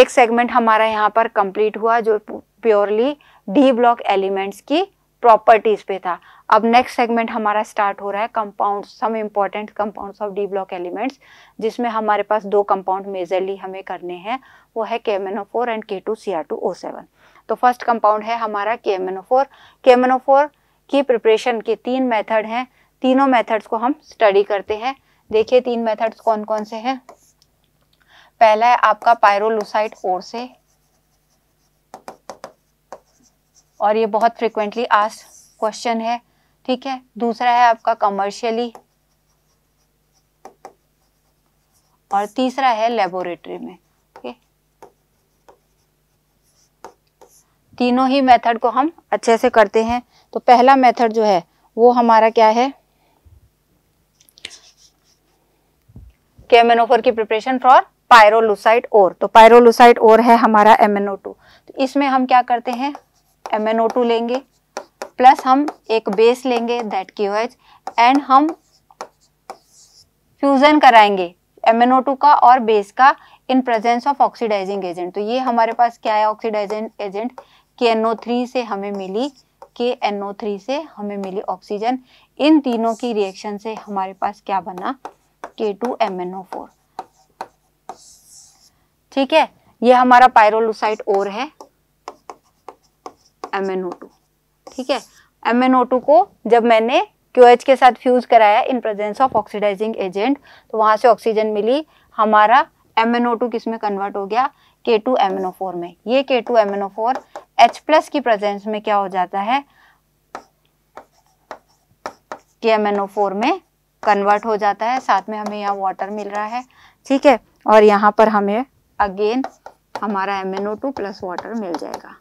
एक सेगमेंट हमारा यहाँ पर कंप्लीट हुआ जो प्योरली डी ब्लॉक एलिमेंट्स की प्रॉपर्टीज पे था अब नेक्स्ट सेगमेंट हमारा स्टार्ट हो रहा है compound some important compounds of D block elements जिसमें हमारे पास दो कंपाउंड मेजरली हमें करने हैं वो है K M N O four and K two C R two O seven तो फर्स्ट कंपाउंड है हमारा के केमेनोफोर केमेनोफोर की प्रिपरेशन के तीन मेथड हैं तीनों मेथड्स को हम स्टडी करते हैं देखिए तीन मेथड्स कौन कौन से हैं पहला है आपका पायरोलुसाइट ओर से और ये बहुत फ्रिक्वेंटली आस्ट क्वेश्चन है ठीक है दूसरा है आपका कमर्शियली और तीसरा है लेबोरेटरी में तीनों ही मेथड को हम अच्छे से करते हैं तो पहला मेथड जो है वो हमारा क्या है केमेनोफोर की प्रिपरेशन फॉर पायरोलुसाइट और तो पायरोलुसाइट ओर है हमारा एमएनओ टू तो इसमें हम क्या करते हैं एमएनओ टू लेंगे प्लस हम एक बेस लेंगे दैट की वेज एंड हम फ्यूजन कराएंगे एमएनओ टू का और बेस का in presence of oxidising agent तो ये हमारे पास क्या है ऑक्सीडाइजिंग एजेंट कि थ्री से हमें मिली के एनओ थ्री से हमें मिली ऑक्सीजन इन तीनों की रिएक्शन से हमारे पास क्या बना K two M N O four ठीक है ये हमारा पायरोलुसाइट और है टू ठीक है टू को जब मैंने क्यू एच के साथ फ्यूज कराया in presence of oxidising agent तो वहां से ऑक्सीजन मिली हमारा एम टू किस में कन्वर्ट हो गया के टू एम फोर में ये K two M four H plus की प्रेजेंस में क्या हो जाता है KMnO4 में कन्वर्ट हो जाता है साथ में हमें यहाँ वाटर मिल रहा है ठीक है और यहाँ पर हमें अगेन हमारा MnO2 प्लस वाटर मिल जाएगा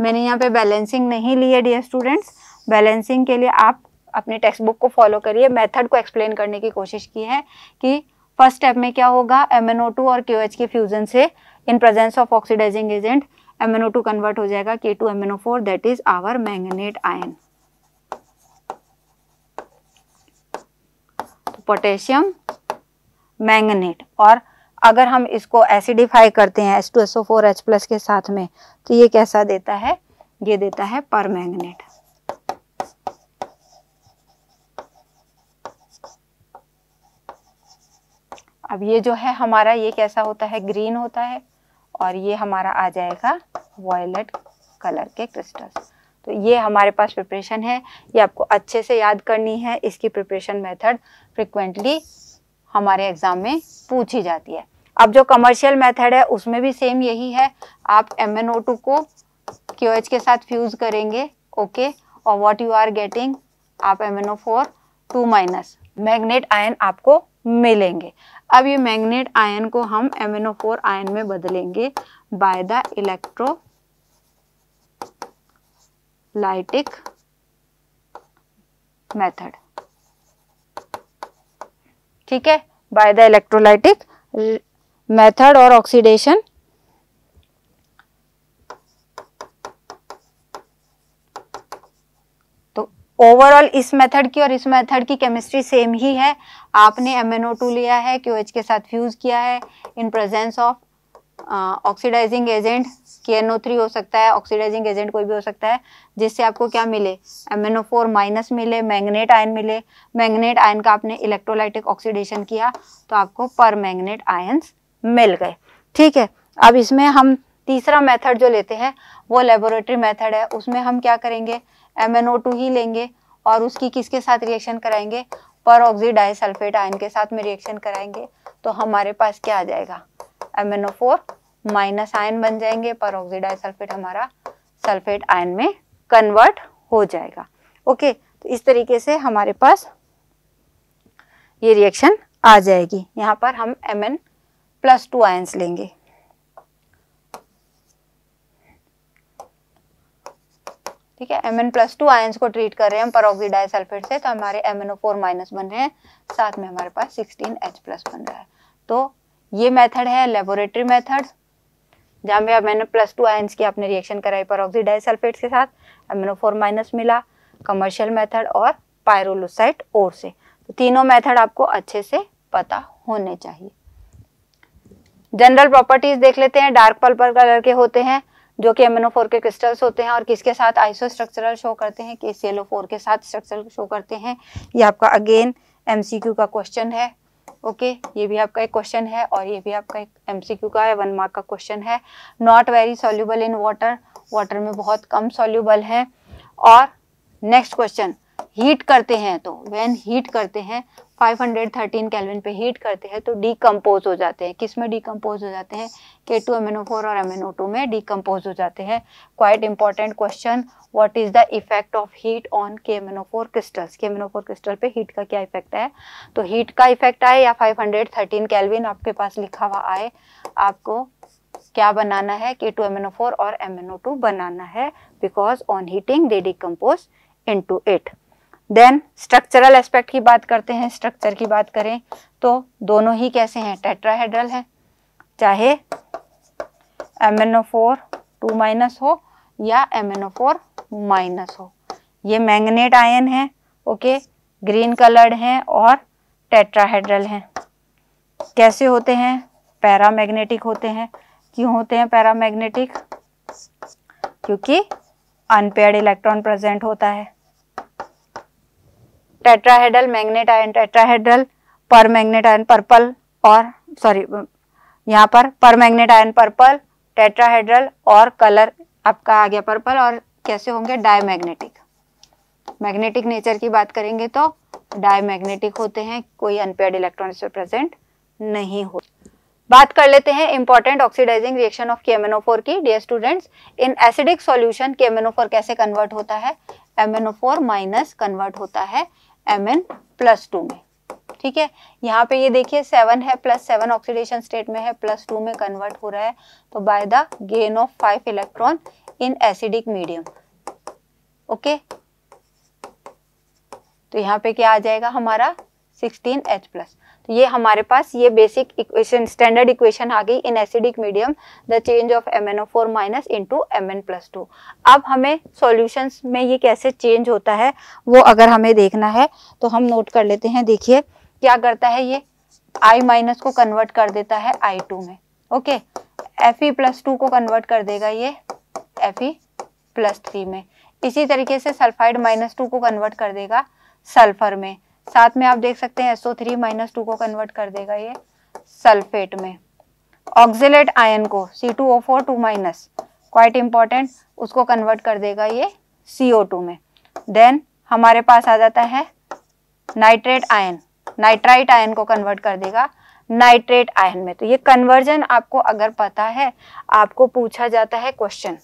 मैंने यहाँ पे बैलेंसिंग नहीं ली है डियर स्टूडेंट्स बैलेंसिंग के लिए आप अपने टेक्स्ट बुक को फॉलो करिए मेथड को एक्सप्लेन करने की कोशिश की है कि फर्स्ट स्टेप में क्या होगा एम एन ओ टू और क्यू एच के फ्यूजन से in presence of oxidising agent MnO2 to convert हो जाएगा K two M N O four that is our manganate ion potassium manganate और अगर हम इसको एसिडिफाई करते हैं S two S O four H plus के साथ में तो ये कैसा देता है ये देता है पर मैंगनेट अब ये जो है हमारा ये कैसा होता है ग्रीन होता है और ये हमारा आ जाएगा वॉयलेट कलर के क्रिस्टल्स तो ये हमारे पास प्रिपरेशन है ये आपको अच्छे से याद करनी है इसकी प्रिपरेशन मेथड फ्रिक्वेंटली हमारे एग्ज़ाम में पूछी जाती है अब जो कमर्शियल मेथड है उसमें भी सेम यही है आप एम को क्यू के साथ फ्यूज़ करेंगे ओके और वॉट यू आर गेटिंग आप M N O four two minus magnet ion आपको मिलेंगे अब ये मैग्नेट आयन को हम फोर आयन में बदलेंगे by the electrolytic method ठीक है बाय द इलेक्ट्रोलाइटिक मेथड और ऑक्सीडेशन ओवरऑल इस मेथड की और इस मेथड की केमिस्ट्री सेम ही है आपने एम लिया है क्यू के साथ फ्यूज़ किया है in presence of oxidising agent के हो सकता है ऑक्सीडाइजिंग एजेंट कोई भी हो सकता है जिससे आपको क्या मिले एम फोर माइनस मिले मैंगनेट आयन मिले मैंगनेट आयन का आपने इलेक्ट्रोलाइटिक ऑक्सीडेशन किया तो आपको पर मैंगनेट आयन्स मिल गए ठीक है अब इसमें हम तीसरा मेथड जो लेते हैं वो लेबोरेटरी मेथड है उसमें हम क्या करेंगे एम ही लेंगे और उसकी किसके साथ रिएक्शन कराएंगे पर ऑक्सीडाइसल्फेट आयन के साथ में रिएक्शन कराएंगे तो हमारे पास क्या आ जाएगा M N O four minus ion बन जाएंगे पर ऑक्सीडाइसल्फेट सल्फेट हमारा सल्फेट आयन में कन्वर्ट हो जाएगा ओके तो इस तरीके से हमारे पास ये रिएक्शन आ जाएगी यहाँ पर हम M N plus two ions लेंगे ठीक है M N plus two ions को ट्रीट कर रहे हैं हम परोक्सीडाई सल्फेट से तो हमारे M N O four minus बन रहे हैं साथ में हमारे पास सिक्सटीन एच प्लस बन रहा है तो ये मेथड है लेबोरेटरी मेथड्स जहाँ पे M N O plus two ions की आपने रिएक्शन कराई परोक्सीडाई सल्फेट्स के साथ M N O four minus मिला कमर्शियल मेथड और पायरोलोसाइट ओर से तो तीनों मेथड आपको अच्छे से पता होने चाहिए जनरल प्रॉपर्टीज देख लेते हैं डार्क पर्पल कलर के होते हैं जो कि एम के क्रिस्टल्स होते हैं और किसके साथ आइसो स्ट्रक्चरल शो करते हैं कि सी के साथ स्ट्रक्चरल शो करते हैं ये आपका अगेन एम का क्वेश्चन है ओके okay, ये भी आपका एक क्वेश्चन है और ये भी आपका एक एम का है वन मार्क का क्वेश्चन है not very soluble in water water में बहुत कम सोल्यूबल है और नेक्स्ट क्वेश्चन हीट करते हैं तो व्हेन हीट करते हैं 513 केल्विन पे हीट करते हैं तो डीकम्पोज हो जाते हैं किस में डीकम्पोज हो जाते हैं के टू एम और एम में डीकम्पोज हो जाते हैं quite important question what is the effect of heat on K M crystals K M crystal पे हीट का क्या इफेक्ट है तो हीट का इफेक्ट आए या 513 केल्विन आपके पास लिखा हुआ आए आपको क्या बनाना है के टू एम और एम बनाना है because on heating they decompose into it then structural aspect की बात करते हैं स्ट्रक्चर की बात करें तो दोनों ही कैसे हैं टेट्राहेड्रल है चाहे M N O four two minus हो या M N O four minus हो ये मैंगनेट आयन है ओके ग्रीन कलर्ड हैं और टेट्राहेड्रल हैं कैसे होते हैं पैरामैग्नेटिक होते हैं क्यों होते हैं पैरामैग्नेटिक क्योंकि अनपेयर्ड इलेक्ट्रॉन प्रेजेंट होता है tetrahedral magnet ion tetrahedral per magnet ion purple और सॉरी यहाँ पर per magnet ion purple tetrahedral और कलर आपका आ गया पर्पल और कैसे होंगे डायमैग्नेटिक मैग्नेटिक नेचर की बात करेंगे तो डायमैग्नेटिक होते हैं कोई अनपेड इलेक्ट्रॉन इसमें प्रेजेंट नहीं हो बात कर लेते हैं important oxidizing reaction of K M N O four की dear students in acidic solution K M N O four कैसे कन्वर्ट होता है एमेनोफोर माइनस कन्वर्ट होता है एम एन प्लस टू में ठीक है यहाँ पे ये देखिए सेवन है प्लस सेवन ऑक्सीडेशन स्टेट में है प्लस टू में कन्वर्ट हो रहा है तो by the gain of five electron in acidic medium okay तो यहाँ पे क्या आ जाएगा हमारा सिक्सटीन एच प्लस तो ये हमारे पास ये बेसिक इक्वेशन स्टैंडर्ड इक्वेशन आ गई in acidic medium the change of M N O four minus into M N plus two अब हमें सॉल्यूशंस में ये कैसे चेंज होता है वो अगर हमें देखना है तो हम नोट कर लेते हैं देखिए क्या करता है ये आई माइनस को कन्वर्ट कर देता है आई टू में okay F E plus two को कन्वर्ट कर देगा ये एफ ई प्लस थ्री में इसी तरीके से सल्फाइड माइनस टू को कन्वर्ट कर देगा सल्फर में साथ में आप देख सकते हैं एसओ थ्री माइनस टू को कन्वर्ट कर देगा ये सल्फेट में ऑक्जिलेट आयन को C two O four two minus quite important उसको कन्वर्ट कर देगा ये सी ओ टू में देन हमारे पास आ जाता है नाइट्रेट आयन नाइट्राइट आयन को कन्वर्ट कर देगा नाइट्रेट आयन में तो ये कन्वर्जन आपको अगर पता है आपको पूछा जाता है क्वेश्चन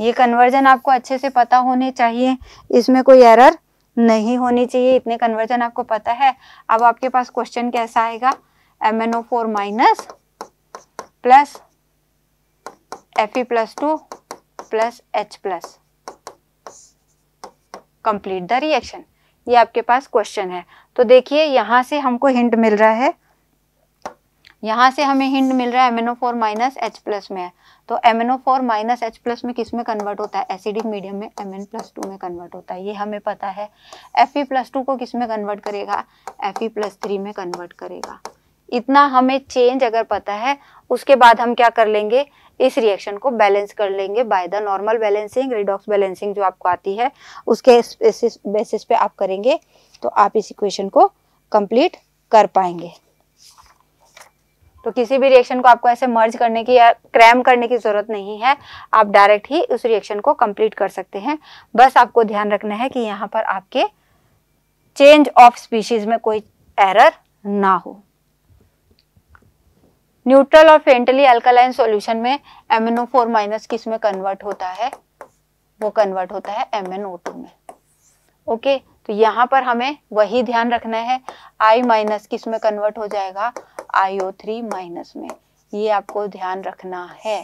ये कन्वर्जन आपको अच्छे से पता होने चाहिए इसमें कोई एरर नहीं होनी चाहिए इतने कन्वर्जन आपको पता है अब आपके पास क्वेश्चन कैसा आएगा M N O four minus plus F E plus two plus H plus complete the reaction ये आपके पास क्वेश्चन है तो देखिए यहां से हमको हिंट मिल रहा है यहां से हमें हिंट मिल रहा है M N O four minus H plus में है तो M N four minus H plus में किस में कन्वर्ट होता है एसिडिक मीडियम में एम एन प्लस टू में कन्वर्ट होता है ये हमें पता है एफ ई प्लस टू को किस में कन्वर्ट करेगा एफ ई प्लस थ्री में कन्वर्ट करेगा इतना हमें चेंज अगर पता है उसके बाद हम क्या कर लेंगे इस रिएक्शन को बैलेंस कर लेंगे by the normal balancing redox balancing जो आपको आती है उसके बेसिस पे आप करेंगे तो आप इस इक्वेशन को कंप्लीट कर पाएंगे तो किसी भी रिएक्शन को आपको ऐसे मर्ज करने की या क्रैम करने की ज़रूरत नहीं है आप डायरेक्ट ही उस रिएक्शन को कंप्लीट कर सकते हैं बस आपको ध्यान रखना है कि यहाँ पर आपके चेंज ऑफ स्पीशीज में कोई एरर ना हो न्यूट्रल और फेंटली अल्कालाइन सॉल्यूशन में एमएनओ फोर माइनस किस में कन्वर्ट होता है वो कन्वर्ट होता है एमएनओ टू में ओके तो यहां पर हमें वही ध्यान रखना है आई माइनस किस में कन्वर्ट हो जाएगा आईओ थ्री माइनस में ये आपको ध्यान रखना है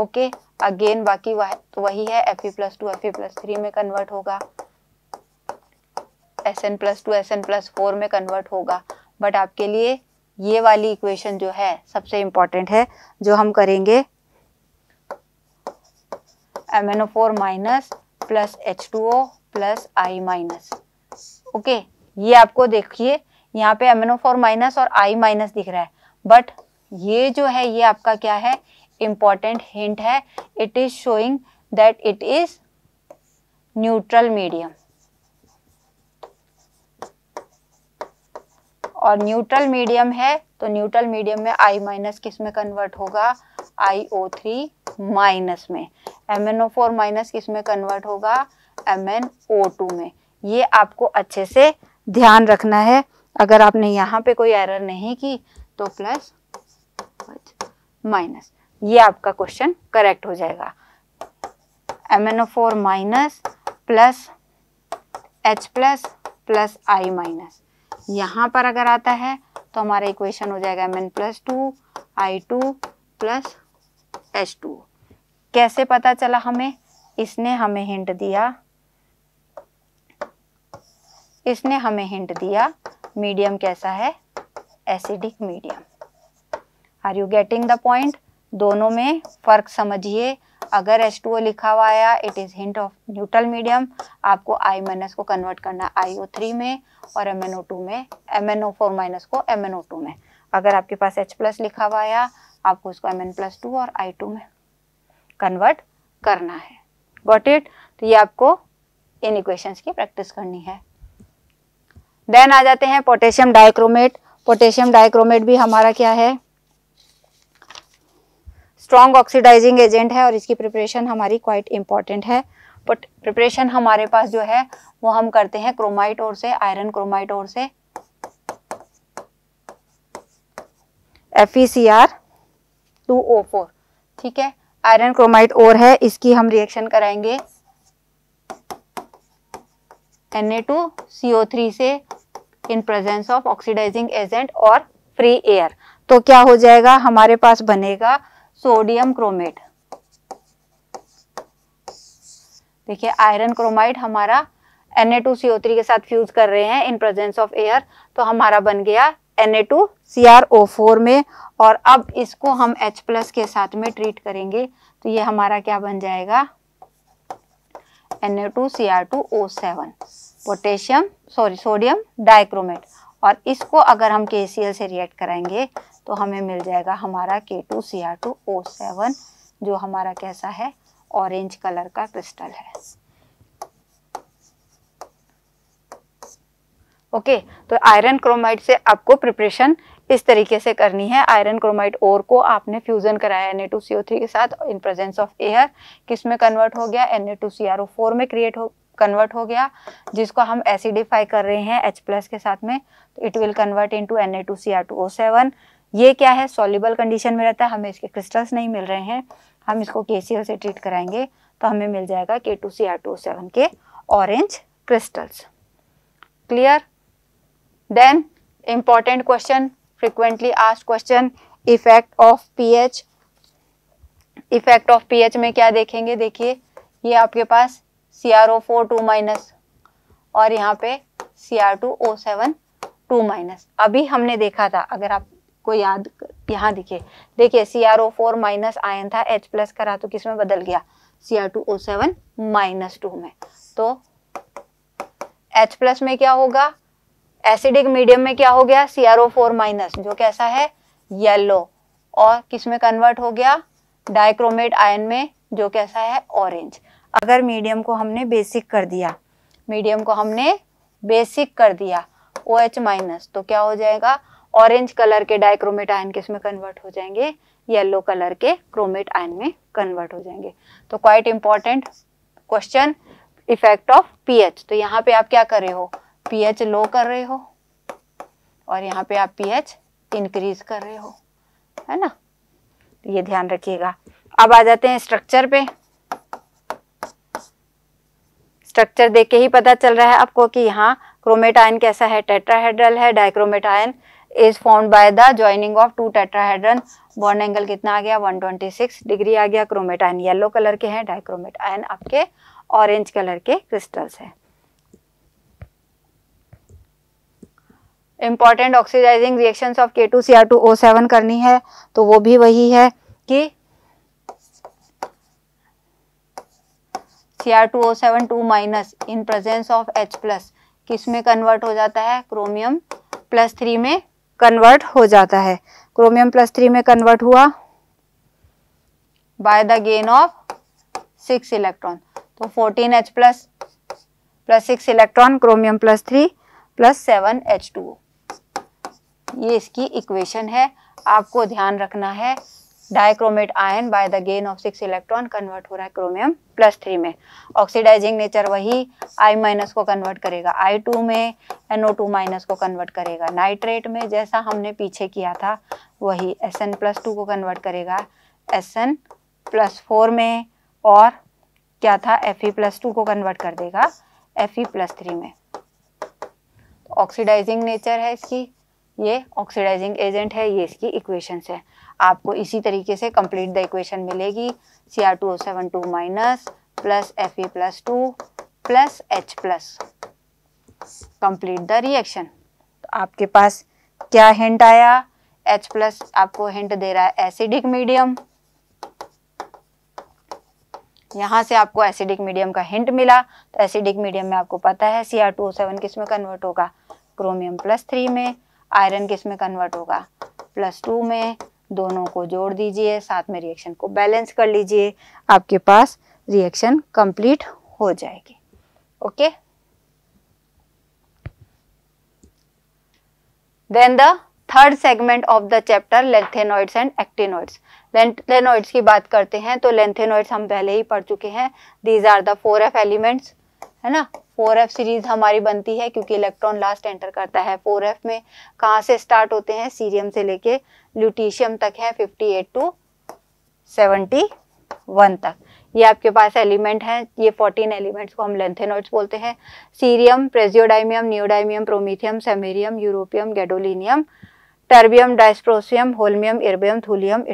ओके अगेन बाकी वही है F E plus two F E plus three में कन्वर्ट होगा S N plus two S N plus four में कन्वर्ट होगा बट आपके लिए ये वाली इक्वेशन जो है सबसे इम्पॉर्टेंट है जो हम करेंगे M N O four minus plus H two O plus I minus okay ये आपको देखिए यहाँ पे एमिनो फोर माइनस और आई माइनस दिख रहा है बट ये जो है ये आपका क्या है इम्पॉर्टेंट हिंट है it is showing that it is neutral medium और न्यूट्रल मीडियम है तो न्यूट्रल मीडियम में आई माइनस किस में कन्वर्ट होगा आई ओ थ्री माइनस में M N O four minus किस में कन्वर्ट होगा एम एन ओ टू में ये आपको अच्छे से ध्यान रखना है अगर आपने यहाँ पे कोई एरर नहीं की तो प्लस माइनस ये आपका क्वेश्चन करेक्ट हो जाएगा M N O four minus plus H plus plus I minus यहाँ पर अगर आता है तो हमारा इक्वेशन हो जाएगा M N plus two I two plus H two कैसे पता चला हमें इसने हमें हिंट दिया इसने हमें हिंट दिया मीडियम कैसा है acidic medium are you getting the point दोनों में फर्क समझिए अगर ओ लिखा हुआ आया it is hint of neutral medium आपको आई माइनस को कन्वर्ट करना आई ओ थ्री में और एम एन ओ टू में M N O four minus को एम एन ओ टू में अगर आपके पास एच प्लस लिखा हुआ आया आपको उसको एम एन प्लस टू और आई टू में कन्वर्ट करना है गॉट इट तो ये आपको इन इक्वेशंस की प्रैक्टिस करनी है देन आ जाते हैं पोटेशियम डाइक्रोमेट पोटेशियम डाइक्रोमेट भी हमारा क्या है स्ट्रॉन्ग ऑक्सीडाइजिंग एजेंट है और इसकी प्रिपरेशन हमारी क्वाइट इंपॉर्टेंट है बट प्रिपरेशन हमारे पास जो है वो हम करते हैं क्रोमाइट और से आयरन क्रोमाइट और से F E C R two O four ठीक है आयरन क्रोमाइट और है इसकी हम रिएक्शन कराएंगे ओ थ्री से in presence of oxidising agent और फ्री एयर तो क्या हो जाएगा हमारे पास बनेगा सोडियम क्रोमेट देखिए आयरन क्रोमाइड हमारा Na2CO3 के साथ फ्यूज कर रहे हैं इन प्रेजेंस ऑफ एयर तो हमारा बन गया Na2CrO4 में और अब इसको हम H प्लस के साथ में ट्रीट करेंगे तो ये हमारा क्या बन जाएगा Na2Cr2O7 potassium sorry sodium dichromate और इसको अगर हम के से रिएक्ट कराएंगे तो हमें मिल जाएगा हमारा K two C R two O seven जो हमारा कैसा है ऑरेंज कलर का क्रिस्टल है ओके okay, तो आयरन क्रोमाइट से आपको प्रिपरेशन इस तरीके से करनी है आयरन क्रोमाइट ओर को आपने फ्यूजन कराया एन ए टू थ्री के साथ इन प्रेजेंस ऑफ एयर किस में कन्वर्ट हो गया N A two C R O four में क्रिएट हो कन्वर्ट हो गया जिसको हम एसिडिफाई कर रहे हैं एच प्लस के साथ में तो it will convert into N A two C R two O seven ये क्या है सॉल्यूबल कंडीशन में रहता है हमें इसके क्रिस्टल्स नहीं मिल रहे हैं हम इसको के से ट्रीट कराएंगे तो हमें मिल जाएगा K two C R two O seven के orange crystals clear then important question frequently asked question effect of ph effect of ph में क्या देखेंगे देखिए ये आपके पास C R O four two minus और यहाँ पे C R two O seven two minus अभी हमने देखा था अगर आपको याद यहाँ दिखे देखिए C R O four minus ion था एच प्लस करा तो किस में बदल गया C R two O seven minus two में तो एच प्लस में क्या होगा एसिडिक मीडियम में क्या हो गया C R O four minus जो कैसा है येलो और किस में कन्वर्ट हो गया डाइक्रोमेट आयन में जो कैसा है ऑरेंज अगर मीडियम को हमने बेसिक कर दिया मीडियम को हमने बेसिक कर दिया ओ एच माइनस तो क्या हो जाएगा ऑरेंज कलर के डाइक्रोमेट आयन किस में कन्वर्ट हो जाएंगे येलो कलर के क्रोमेट आयन में कन्वर्ट हो जाएंगे तो quite important question effect of pH तो यहाँ पे आप क्या कर रहे हो पीएच लो कर रहे हो और यहाँ पे आप पीएच इंक्रीज कर रहे हो है ना तो ये ध्यान रखिएगा अब आ जाते हैं स्ट्रक्चर पे स्ट्रक्चर देख के ही पता चल रहा है आपको कि यहाँ क्रोमेट आयन कैसा है टेट्राहेड्रल है dichromate ion is form by the joining of two tetrahedron bond angle कितना आ गया 126 डिग्री आ गया क्रोमेट आयन येलो कलर के हैं डाइक्रोमेट आयन आपके ऑरेंज कलर के क्रिस्टल्स हैं important oxidising reactions of K two करनी है तो वो भी वही है कि C R two O seven two minus in presence of H plus किस में कन्वर्ट हो जाता है क्रोमियम प्लस थ्री में कन्वर्ट हो जाता है क्रोमियम प्लस थ्री में कन्वर्ट हुआ by the gain of six electron तो fourteen H plus plus six electron chromium plus three plus seven H two ये इसकी इक्वेशन है आपको ध्यान रखना है dichromate ion by the gain of six electron convert हो रहा है क्रोमियम प्लस थ्री में ऑक्सीडाइजिंग नेचर वही आई माइनस को कन्वर्ट करेगा आई टू में एनओ टू माइनस को कन्वर्ट करेगा नाइट्रेट में जैसा हमने पीछे किया था वही एस एन प्लस टू को कन्वर्ट करेगा एस एन प्लस फोर में और क्या था एफ ई प्लस टू को कन्वर्ट कर देगा एफ ई प्लस थ्री में ऑक्सीडाइजिंग नेचर है इसकी ये ऑक्सीडाइजिंग एजेंट है ये इसकी इक्वेशन है आपको इसी तरीके से कंप्लीट द इक्वेशन मिलेगी C R two O seven two minus plus F E plus two plus H plus complete the reaction तो आपके पास क्या हिंट आया एच प्लस आपको हिंट दे रहा है एसिडिक मीडियम यहाँ से आपको एसिडिक मीडियम का हिंट मिला तो एसिडिक मीडियम में आपको पता है C R two O seven किस में कन्वर्ट होगा क्रोमियम प्लस थ्री में आयरन किस में कन्वर्ट होगा प्लस टू में दोनों को जोड़ दीजिए साथ में रिएक्शन को बैलेंस कर लीजिए आपके पास रिएक्शन कंप्लीट हो जाएगी okay then the third segment of the chapter lanthanoids and actinoids lanthanoids की बात करते हैं तो लेंथेनॉइड्स हम पहले ही पढ़ चुके हैं these are the four F elements है ना फोर एफ सीरीज हमारी बनती है क्योंकि इलेक्ट्रॉन लास्ट एंटर करता है फोर एफ में कहाँ से स्टार्ट होते हैं सीरियम से लेके ल्यूटीशियम तक है fifty eight to seventy one तक ये आपके पास एलिमेंट हैं ये फोर्टीन एलिमेंट्स को हम लेंथेनोइड्स बोलते हैं cerium praseodymium neodymium promethium samarium europium gadolinium terbium dysprosium holmium erbium thulium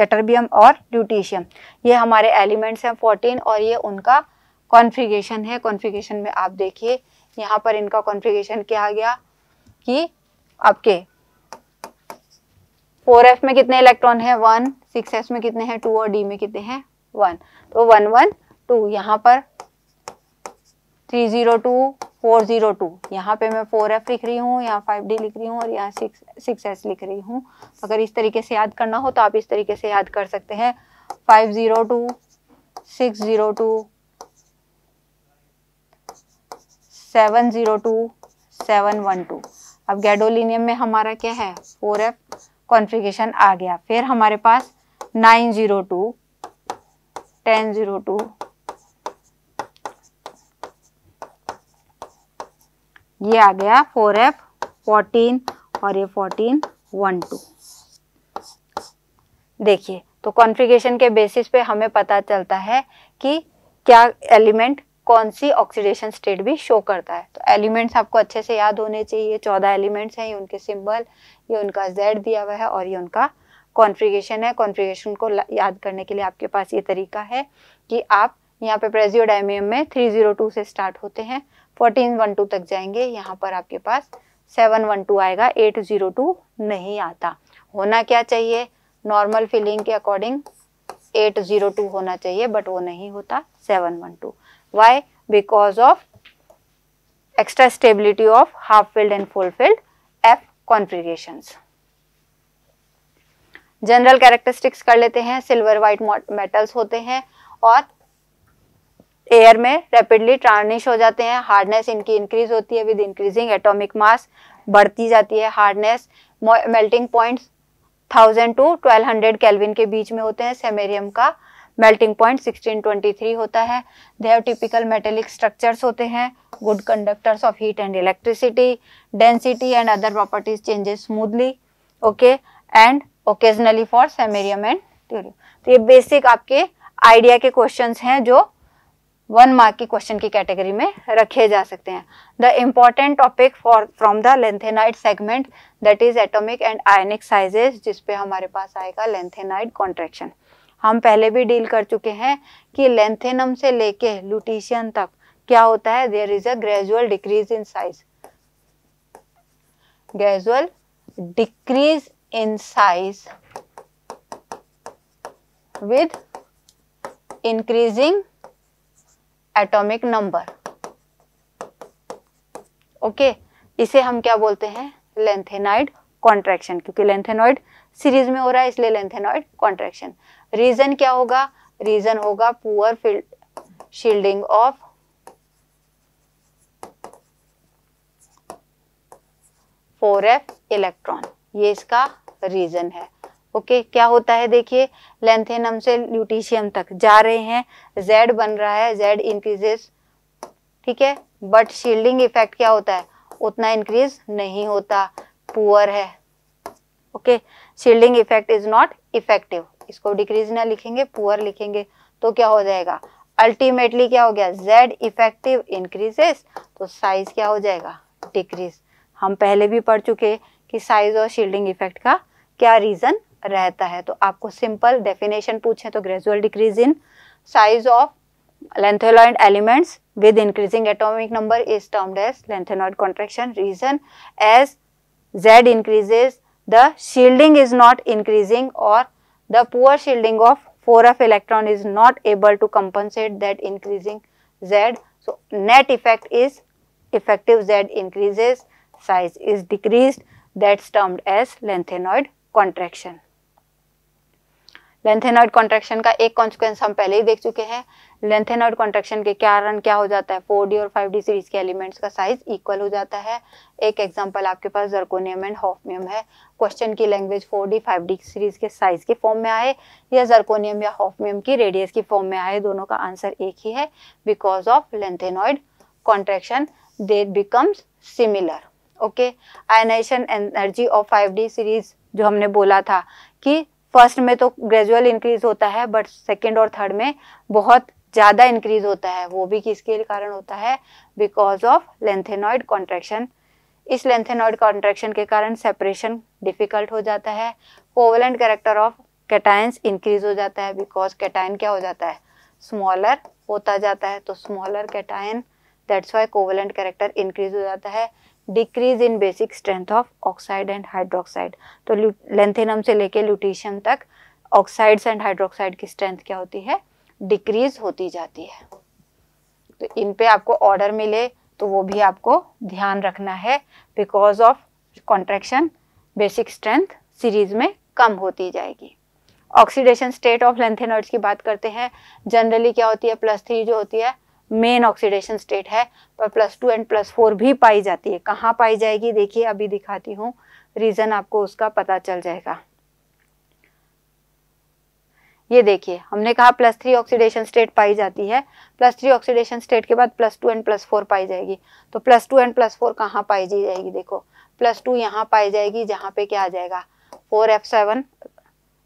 ytterbium और ल्यूटीशियम ये हमारे एलिमेंट्स हैं फोर्टीन और ये उनका कॉन्फ़िगरेशन है कॉन्फ़िगरेशन में आप देखिए यहाँ पर इनका कॉन्फ़िगरेशन क्या आ गया कि आपके 4F में कितने इलेक्ट्रॉन है वन एस में कितने हैं टू और डी में कितने हैं वन तो वन वन टू यहाँ पर three zero two four zero two यहाँ पे मैं फोर एफ लिख रही हूँ यहाँ फाइव डी लिख रही हूँ और यहाँ सिक्स सिक्स एस लिख रही हूँ अगर इस तरीके से याद करना हो तो आप इस तरीके से याद कर सकते हैं five zero two six zero two seven zero two seven one two अब गैडोलिनियम में हमारा क्या है फोर एफ कॉन्फ़िगरेशन आ गया फिर हमारे पास nine zero two ten zero two ये आ गया फोर एफ फोर्टीन और ये फोर्टीन वन टू देखिए तो कॉन्फ़िगरेशन के बेसिस पे हमें पता चलता है कि क्या एलिमेंट कौन सी ऑक्सीडेशन स्टेट भी शो करता है तो एलिमेंट्स आपको अच्छे से याद होने चाहिए चौदह एलिमेंट्स हैं ये उनके सिंबल ये उनका जेड दिया हुआ है और ये उनका कॉन्फ्रिगेशन है कॉन्फ्रिगेशन को याद करने के लिए आपके पास ये तरीका है कि आप यहाँ पे प्रेजियोडाइमियम में टू से स्टार्ट होते हैं टू तक जाएंगे यहाँ पर आपके पास टू आएगा टू नहीं आता होना क्या चाहिए नॉर्मल फिलिंग के अकॉर्डिंग 802 होना चाहिए बट वो नहीं होता 712 Why? Because of extra stability of half filled and full filled F configurations. General characteristics कर लेते हैं सिल्वर वाइट मेटल्स होते हैं और एयर में रैपिडली ट्रांसनिश हो जाते हैं हार्डनेस इनकी इंक्रीज होती है विद इंक्रीजिंग एटॉमिक मास बढ़ती जाती है hardness melting points 1000 to 1200 kelvin के बीच में होते हैं सेमेरियम का मेल्टिंग पॉइंट 1623 होता है they have typical metallic structures होते हैं good conductors of heat and electricity density and other properties changes smoothly okay and occasionally for samarium and ट्यूरियम तो ये बेसिक आपके आइडिया के क्वेश्चन हैं जो वन मार्क के क्वेश्चन की कैटेगरी में रखे जा सकते हैं the important topic for from the lanthanide segment that is atomic and ionic sizes जिसपे हमारे पास आएगा लेंथेनाइट कॉन्ट्रेक्शन हम पहले भी डील कर चुके हैं कि लेंथेनम से लेके लुटिशियन तक क्या होता है there is a gradual decrease in size gradual decrease in size with increasing atomic number okay इसे हम क्या बोलते हैं लेंथेनाइड कॉन्ट्रैक्शन क्योंकि लेंथेनॉइड सीरीज में हो रहा है इसलिए लेंथेनॉइड कॉन्ट्रैक्शन रीजन क्या होगा रीजन होगा poor field shielding of four F electron ये इसका रीजन है ओके okay, क्या होता है देखिए लेंथेनम से ल्यूटीशियम तक जा रहे हैं जेड बन रहा है जेड इंक्रीजेस ठीक है बट शील्डिंग इफेक्ट क्या होता है उतना इंक्रीज नहीं होता पुअर है okay shielding effect is not effective इसको डिक्रीज ना लिखेंगे पुअर लिखेंगे तो क्या हो जाएगा अल्टीमेटली क्या हो गया जेड इफेक्टिव इंक्रीजेस तो साइज क्या हो जाएगा डिक्रीज हम पहले भी पढ़ चुके कि साइज और शील्डिंग इफेक्ट का क्या रीजन रहता है तो आपको सिंपल डेफिनेशन पूछे तो gradual decrease in size of lengthenoid elements with increasing atomic number is termed as lanthanoid contraction reason as z increases, the shielding is not increasing or the poor shielding of 4f electron is not able to compensate that increasing z. So, net effect is effective z increases, size is decreased that is termed as lanthanoid contraction. Lanthanoid contraction का एक consequence हम पहले ही देख चुके हैं lanthanoid contraction के कारण क्या हो जाता है 4d और 5d सीरीज के एलिमेंट्स का साइज इक्वल हो जाता है एक एग्जांपल आपके पास जर्कोनियम एंड हॉफमियम है क्वेश्चन की language four D five D series के साइज के फॉर्म में आए या जर्कोनियम या हॉफमियम की रेडियस की फॉर्म में आए दोनों का आंसर एक ही है because of lanthanoid contraction they becomes similar okay ionisation energy of five D series जो हमने बोला था कि फर्स्ट में तो ग्रेजुअल इंक्रीज होता है बट सेकेंड और थर्ड में बहुत ज़्यादा इंक्रीज होता है वो भी किसके कारण होता है बिकॉज ऑफ लेंथेनॉइड कॉन्ट्रेक्शन इस लेंथेनॉइड कॉन्ट्रेक्शन के कारण सेपरेशन डिफिकल्ट हो जाता है covalent character of cations increase हो जाता है बिकॉज कैटाइन क्या हो जाता है स्मॉलर होता जाता है तो smaller cation that's why covalent character increase हो जाता है decrease in basic strength of oxide and hydroxide तो लेंथेनम से लेके ल्यूटिशियम तक ऑक्साइड्स एंड हाइड्रोक्साइड की स्ट्रेंथ क्या होती है डिक्रीज होती जाती है तो इन पे आपको ऑर्डर मिले तो वो भी आपको ध्यान रखना है because of contraction basic strength series में कम होती जाएगी ऑक्सीडेशन स्टेट ऑफ लेंथेनर्ड्स की बात करते हैं जनरली क्या होती है प्लस थ्री जो होती है मेन ऑक्सीडेशन स्टेट है पर plus two and plus four भी पाई जाती है कहाँ पाई जाएगी देखिए अभी दिखाती हूँ रीज़न आपको उसका पता चल जाएगा ये देखिए हमने कहा प्लस थ्री ऑक्सीडेशन स्टेट पाई जाती है प्लस थ्री ऑक्सीडेशन स्टेट के बाद plus two and plus four पाई जाएगी तो plus two and plus four कहाँ पाई जी जाएगी देखो प्लस टू यहाँ पाई जाएगी जहाँ पे क्या आ जाएगा फोर एफ सेवन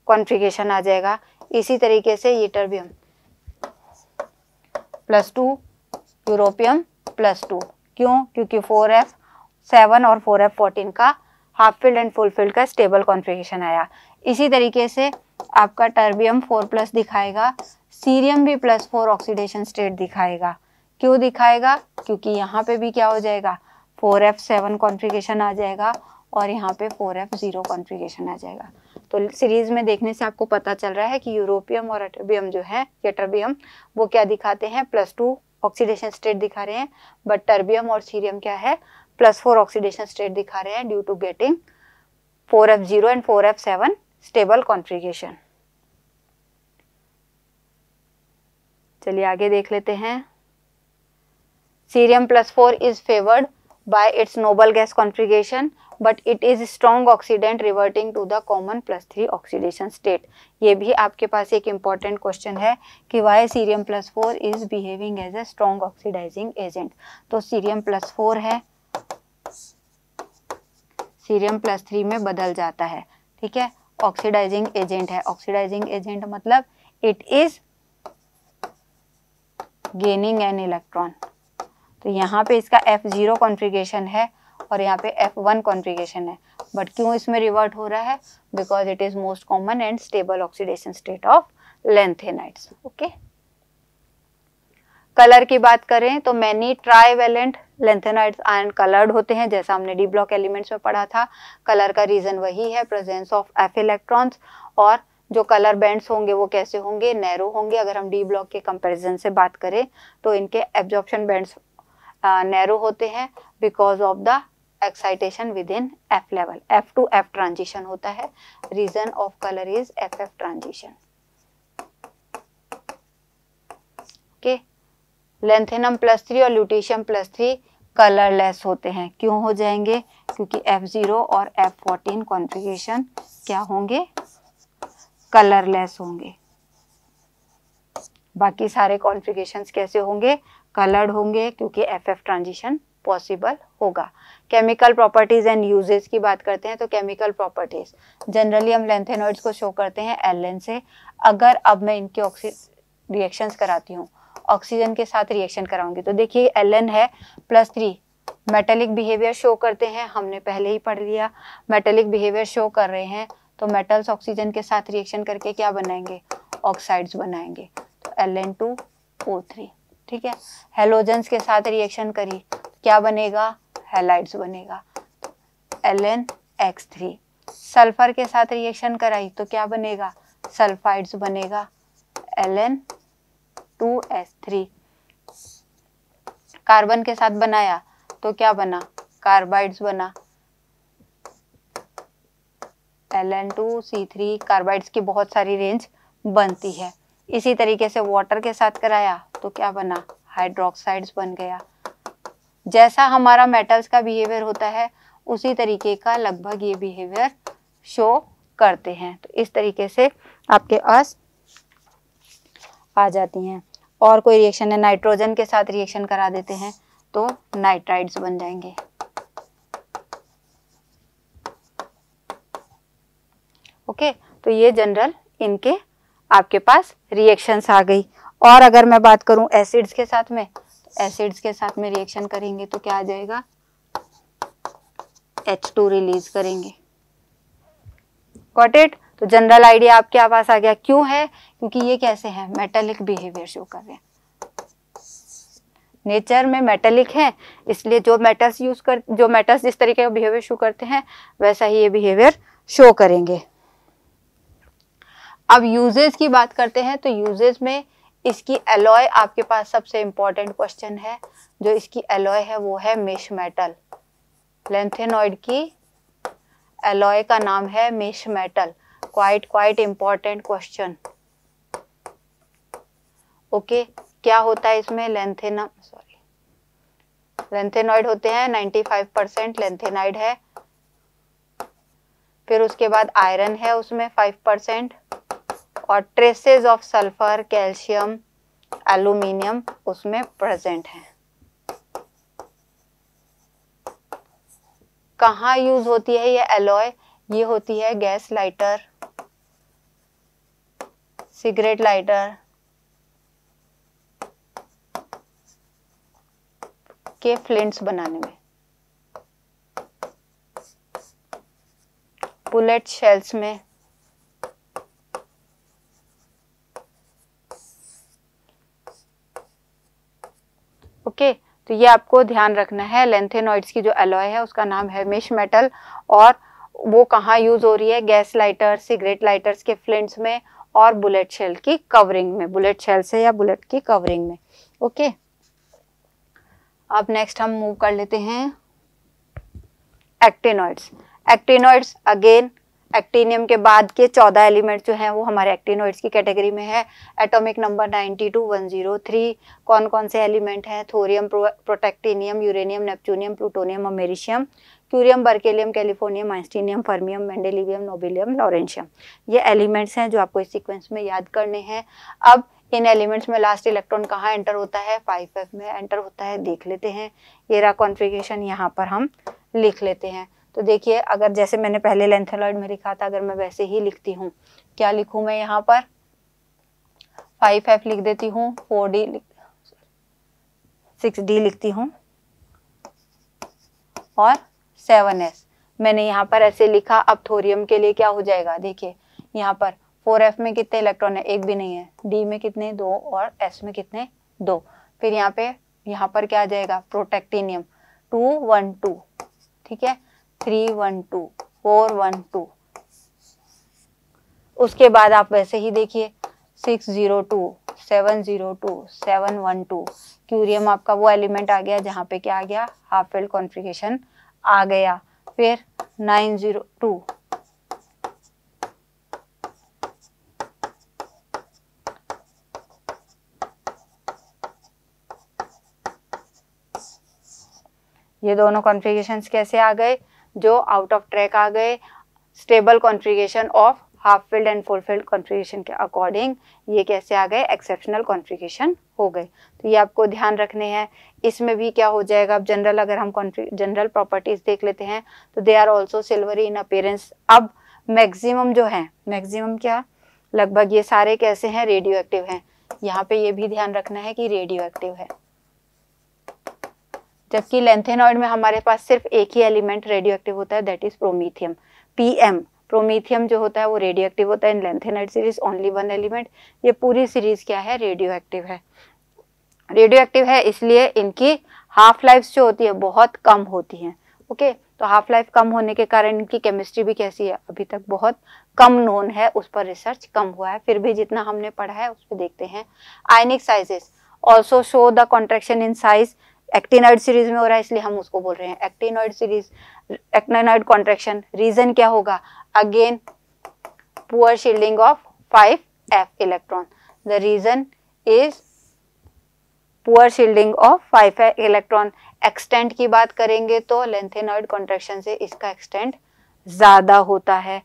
कॉन्फ्रिगेशन आ जाएगा इसी तरीके से ये terbium plus two europium plus two क्यों क्योंकि फोर एफ सेवन और फोर एफ फोर्टीन का half filled and full filled का स्टेबल कॉन्फ़िगरेशन आया इसी तरीके से आपका टर्बियम फोर प्लस दिखाएगा सीरियम भी प्लस फोर ऑक्सीडेशन स्टेट दिखाएगा क्यों दिखाएगा क्योंकि यहाँ पे भी क्या हो जाएगा फोर एफ सेवन कॉन्फ़िगरेशन आ जाएगा और यहाँ पे फोर एफ ज़ीरो कॉन्फ़िगरेशन आ जाएगा तो सीरीज़ में देखने से आपको पता चल रहा है कि यूरोपियम और अटर्बियम जो है या टर्बियम वो क्या दिखाते हैं प्लस टू ऑक्सीडेशन स्टेट दिखा रहे हैं बट टर्बियम और सीरियम क्या है प्लस फोर ऑक्सीडेशन स्टेट दिखा रहे हैं due to getting four F zero and four F seven stable configuration चलिए आगे देख लेते हैं cerium plus four is favoured by its noble gas configuration but it is strong oxidant reverting to the common plus three oxidation state ये भी आपके पास एक इंपॉर्टेंट क्वेश्चन है कि why cerium plus four is behaving as a strong oxidising agent तो cerium plus four है cerium plus three में बदल जाता है ठीक है ऑक्सीडाइजिंग एजेंट है ऑक्सीडाइजिंग एजेंट मतलब it is gaining an electron तो यहाँ पे इसका एफ जीरो कॉन्फ्रिगेशन है और यहाँ पे एफ वन कॉन्फ्रिगेशन है बट क्यों इसमें रिवर्ट हो रहा है because it is most common and stable oxidation state of lanthanides okay colour की बात करें तो many trivalent lanthanide ion coloured होते हैं जैसा हमने डी ब्लॉक एलिमेंट्स में पढ़ा था कलर का रीजन वही है प्रेजेंस ऑफ एफ इलेक्ट्रॉन्स और जो कलर बैंड्स होंगे वो कैसे होंगे नैरो होंगे अगर हम डी ब्लॉक के कंपैरिजन से बात करें तो इनके एब्जॉर्प्शन बैंड्स नैरो होते हैं because of the excitation within F level F to F transition होता है reason of colour is F F transition okay lanthanum plus three और ल्यूटेशियम प्लस थ्री कलरलेस होते हैं क्यों हो जाएंगे क्योंकि एफ ज़ीरो और एफ फोर्टीन कॉन्फिगेशन क्या होंगे कलरलेस होंगे बाकी सारे कॉन्फिगेशन कैसे होंगे कलर्ड होंगे क्योंकि एफ एफ ट्रांजिशन पॉसिबल होगा केमिकल प्रॉपर्टीज़ एंड यूजेस की बात करते हैं तो केमिकल प्रॉपर्टीज़ जनरली हम लेंथेनोइड्स को शो करते हैं एल से अगर अब मैं इनके ऑक्सी रिएक्शंस कराती हूँ ऑक्सीजन के साथ रिएक्शन कराऊंगी तो देखिए एल है plus three metallic behaviour show करते हैं हमने पहले ही पढ़ लिया मेटेलिक बिहेवियर शो कर रहे हैं तो मेटल्स ऑक्सीजन के साथ रिएक्शन करके क्या बनाएंगे ऑक्साइड्स बनाएंगे तो L N two O three ठीक है हेलोजेंस के साथ रिएक्शन करी क्या बनेगा हेलाइड्स बनेगा L N X three sulphur के साथ रिएक्शन कराई तो क्या बनेगा सल्फाइड्स बनेगा L N two S three carbon के साथ बनाया तो क्या बना कार्बाइड्स बना L N two C three carbides की बहुत सारी रेंज बनती है इसी तरीके से वाटर के साथ कराया तो क्या बना हाइड्रोक्साइड्स बन गया जैसा हमारा मेटल्स का बिहेवियर होता है उसी तरीके का लगभग ये बिहेवियर शो करते हैं तो इस तरीके से आपके पास आ जाती हैं और कोई रिएक्शन है नाइट्रोजन के साथ रिएक्शन करा देते हैं तो नाइट्राइड्स बन जाएंगे ओके तो ये जनरल इनके आपके पास रिएक्शंस आ गई और अगर मैं बात करूं एसिड्स के साथ में एसिड्स तो के साथ में रिएक्शन करेंगे तो क्या आ जाएगा एच टू रिलीज करेंगे गॉट इट तो जनरल आइडिया आपके पास आ गया क्यों है क्योंकि ये कैसे है मेटेलिक बिहेवियर शो कर रहे हैं नेचर में मेटेलिक है इसलिए जो मेटल्स यूज कर जो मेटल्स जिस तरीके का बिहेवियर शो करते हैं वैसा ही ये बिहेवियर शो करेंगे अब यूजेज की बात करते हैं तो यूजेज में इसकी एलॉय आपके पास सबसे इंपॉर्टेंट क्वेश्चन है जो इसकी एलॉय है वो है मेश मेटल लेंथेनॉइड की एलॉय का नाम है misch metal quite quite important question okay क्या होता है इसमें लेंथेनम सॉरी लेंथेनॉइड होते हैं 95 परसेंट लेंथेनाइड है फिर उसके बाद आयरन है उसमें 5 परसेंट और traces of sulphur calcium aluminium उसमें प्रेजेंट है कहाँ यूज होती है ये अलॉय ये होती है गैस लाइटर सिगरेट लाइटर के फ्लिंट्स बनाने में बुलेट शेल्स में ओके तो ये आपको ध्यान रखना है लेंथेनॉइड्स की जो एलॉय है उसका नाम है मिश मेटल और वो कहाँ यूज़ हो रही है गैस लाइटर सिगरेट लाइटर्स के फ्लिंट्स में और बुलेट शेल की कवरिंग में बुलेट शेल से या बुलेट की कवरिंग में ओके अब नेक्स्ट हम मूव कर लेते हैं एक्टिनॉइड्स एक्टिनॉइड्स अगेन एक्टिनियम के बाद के चौदह एलिमेंट जो हैं वो हमारे एक्टिनोइड्स की कैटेगरी में है एटॉमिक नंबर 92103 कौन कौन से एलिमेंट हैं thorium pro, protactinium uranium neptunium plutonium और curium berkelium californium einsteinium fermium mendelevium nobelium lawrencium ये एलिमेंट्स हैं जो आपको इस सीक्वेंस में याद करने हैं अब इन एलिमेंट्स में लास्ट इलेक्ट्रॉन कहाँ एंटर होता है फाइव एफ में एंटर होता है देख लेते हैं ये रहा कॉन्फ़िगरेशन यहाँ पर हम लिख लेते हैं तो देखिए अगर जैसे मैंने पहले लेंथेलॉइड में लिखा था अगर मैं वैसे ही लिखती हूँ क्या लिखूँ मैं यहाँ पर फाइव एफ लिख देती हूँ फोर डी सिक्स डी लिखती हूँ और सेवन एस मैंने यहाँ पर ऐसे लिखा अब थोरियम के लिए क्या हो जाएगा देखिए यहाँ पर फोर एफ में कितने इलेक्ट्रॉन है एक भी नहीं है डी में कितने दो और एस में कितने दो फिर यहाँ पे यहाँ पर क्या आ जाएगा प्रोटेक्टिनियम टू वन टू ठीक है three one two four one two उसके बाद आप वैसे ही देखिए six zero two seven zero two seven one two curium आपका वो एलिमेंट आ गया जहाँ पे क्या आ गया हाफ फिल्ड कॉन्फ्रिकेशन आ गया फिर नाइन जीरो टू ये दोनों कॉन्फ़िगरेशंस कैसे आ गए जो आउट ऑफ ट्रैक आ गए stable configuration of half filled and full filled contribution के अकॉर्डिंग ये कैसे आ गए एक्सेप्शनल कॉन्ट्रीब्यूशन हो गए तो ये आपको ध्यान रखने हैं इसमें भी क्या हो जाएगा अब जनरल अगर हम जनरल प्रॉपर्टीज देख लेते हैं तो they are also silvery in appearance अब मैक्सिमम जो है मैक्सिमम क्या लगभग ये सारे कैसे हैं रेडियो एक्टिव हैं यहाँ पे ये भी ध्यान रखना है कि रेडियो एक्टिव है जबकि लेंथेनॉइड में हमारे पास सिर्फ एक ही एलिमेंट रेडियो एक्टिव होता है that is promethium PM promethium जो होता है वो रेडियो एक्टिव होता है in lanthanide series only one element ये पूरी सीरीज क्या है रेडियो एक्टिव है रेडियो एक्टिव है इसलिए इनकी हाफ लाइफ जो होती है बहुत कम होती है ओके तो हाफ लाइफ कम होने के कारण इनकी केमिस्ट्री भी कैसी है अभी तक बहुत कम नोन है उस पर रिसर्च कम हुआ है फिर भी जितना हमने पढ़ा है उस पर देखते हैं ionic sizes also show the contraction in size actinoid series में हो रहा है इसलिए हम उसको बोल रहे हैं actinoid series actinoid contraction reason क्या होगा again poor shielding of five f electron the reason is poor shielding of five electron extent की बात करेंगे तो लेंथेनॉइड कॉन्ट्रेक्शन से इसका एक्सटेंट ज़्यादा होता है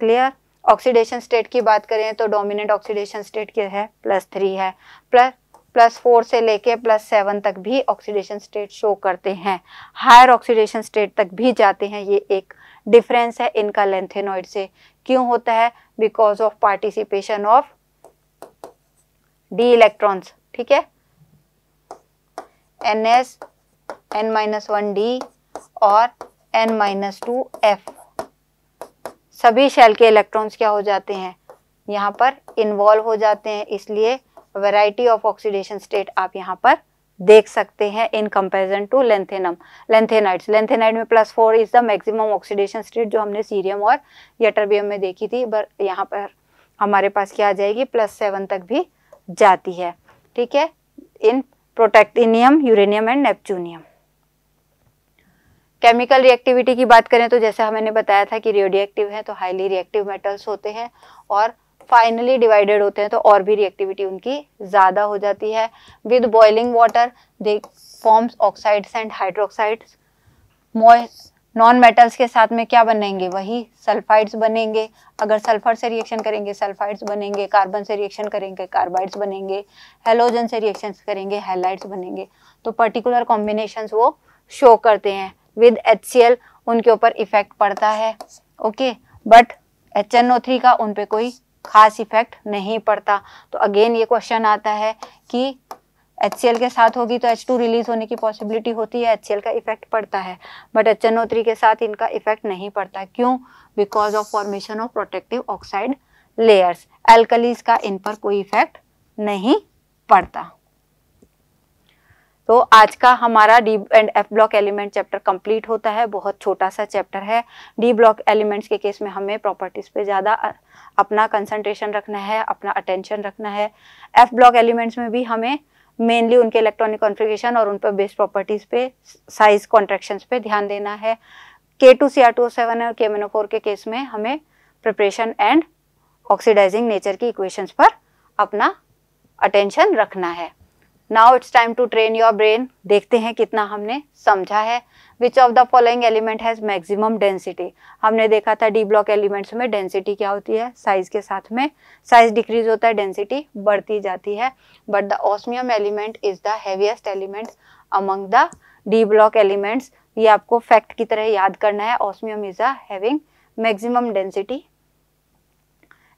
क्लियर ऑक्सीडेशन स्टेट की बात करें तो डोमिनेंट ऑक्सीडेशन स्टेट क्या है प्लस थ्री है प्लस प्लस फोर से लेके प्लस सेवन तक भी ऑक्सीडेशन स्टेट शो करते हैं हायर ऑक्सीडेशन स्टेट तक भी जाते हैं ये एक डिफरेंस है इनका लेंथेनॉइड से क्यों होता है because of participation of d electrons ठीक है n s n minus one d और एन माइनस टू एफ सभी शेल के इलेक्ट्रॉन्स क्या हो जाते हैं यहाँ पर इन्वॉल्व हो जाते हैं इसलिए वैरायटी ऑफ ऑक्सीडेशन स्टेट आप यहाँ पर देख सकते हैं in comparison to lanthanum lanthanides lanthanide में plus four is the maximum oxidation state जो हमने सीरियम और यटरबियम में देखी थी पर यहाँ पर हमारे पास क्या आ जाएगी प्लस सेवन तक भी जाती है ठीक है in protactinium uranium and neptunium chemical reactivity की बात करें तो जैसे हमने बताया था कि रेडियो है तो हाईली रिएक्टिव मेटल्स होते हैं और फाइनली डिवाइडेड होते हैं तो और भी रिएक्टिविटी उनकी ज़्यादा हो जाती है with boiling water they forms oxides and hydroxides non metals के साथ में क्या बनेंगे वही सल्फाइड्स बनेंगे अगर सल्फर से रिएक्शन करेंगे सल्फाइड्स बनेंगे कार्बन से रिएक्शन करेंगे कार्बाइड्स बनेंगे हेलोजन से रिएक्शन करेंगे हेलाइड्स बनेंगे तो पर्टिकुलर कॉम्बिनेशन वो शो करते हैं विद एच उनके ऊपर इफेक्ट पड़ता है ओके बट एच का उन पर कोई खास इफेक्ट नहीं पड़ता तो अगेन ये क्वेश्चन आता है कि एच के साथ होगी तो टू रिलीज होने की पॉसिबिलिटी होती है एच का इफेक्ट पड़ता है बट एच के साथ इनका इफेक्ट नहीं पड़ता क्यों because of formation of protective oxide layers alkalies का इन पर कोई इफेक्ट नहीं पड़ता तो आज का हमारा d and F block element chapter complete होता है बहुत छोटा सा चैप्टर है डी ब्लॉक एलिमेंट्स के केस में हमें प्रॉपर्टीज़ पे ज़्यादा अपना कंसंट्रेशन रखना है अपना अटेंशन रखना है एफ ब्लॉक एलिमेंट्स में भी हमें मेनली उनके इलेक्ट्रॉनिक कॉन्फ़िगरेशन और उन पर बेस्ड प्रॉपर्टीज़ पे साइज कॉन्ट्रेक्शन पे ध्यान देना है K two C R two seven और के मेनो फोर के केस में हमें प्रिपरेशन एंड ऑक्सीडाइजिंग नेचर की इक्वेशंस पर अपना अटेंशन रखना है now it's time to train your brain देखते हैं कितना हमने समझा है which of the following element has maximum density हमने देखा था डी ब्लॉक एलिमेंट्स में डेंसिटी क्या होती है साइज के साथ में साइज डिक्रीज होता है डेंसिटी बढ़ती जाती है but the osmium element is the heaviest element among the D block elements ये आपको फैक्ट की तरह याद करना है osmium is a having maximum density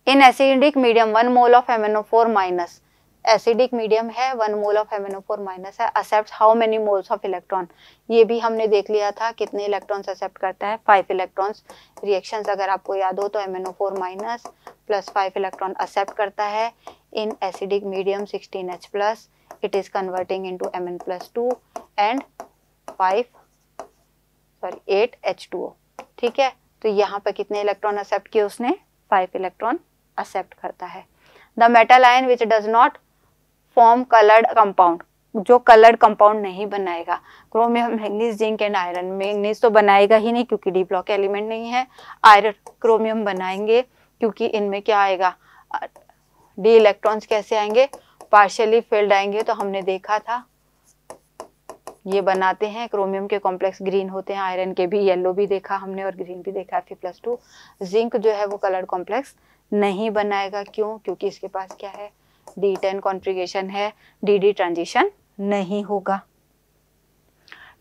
in acidic medium one mole of four minus acidic medium है वन मोल ऑफ एमिनोफोर minus है accept how many moles of electron ये भी हमने देख लिया था कितने इलेक्ट्रॉन्स एक्सेप्ट करता है फाइव इलेक्ट्रॉन्स रिएक्शंस अगर आपको याद हो तो एमिनोफोर minus plus five electron accept करता है in acidic medium sixteen H plus it is converting into M N plus two and five sorry eight H two O ठीक है तो यहाँ पर कितने इलेक्ट्रॉन एक्सेप्ट किए उसने फाइव इलेक्ट्रॉन एक्सेप्ट करता है the metal ion which does not form coloured compound जो कलर्ड कंपाउंड नहीं बनाएगा chromium manganese zinc and iron manganese तो बनाएगा ही नहीं क्योंकि डी ब्लॉक एलिमेंट नहीं है आयरन क्रोमियम बनाएंगे क्योंकि इनमें क्या आएगा डी इलेक्ट्रॉन्स कैसे आएंगे पार्शियली फिल्ड आएंगे तो हमने देखा था ये बनाते हैं क्रोमियम के कॉम्प्लेक्स ग्रीन होते हैं आयरन के भी येलो भी देखा हमने और ग्रीन भी देखा फी प्लस टू जिंक जो है वो कलर कॉम्प्लेक्स नहीं बनाएगा क्यों क्योंकि इसके पास क्या है डी टेन कॉन्फ्रिगेशन है डी डी ट्रांजिशन नहीं होगा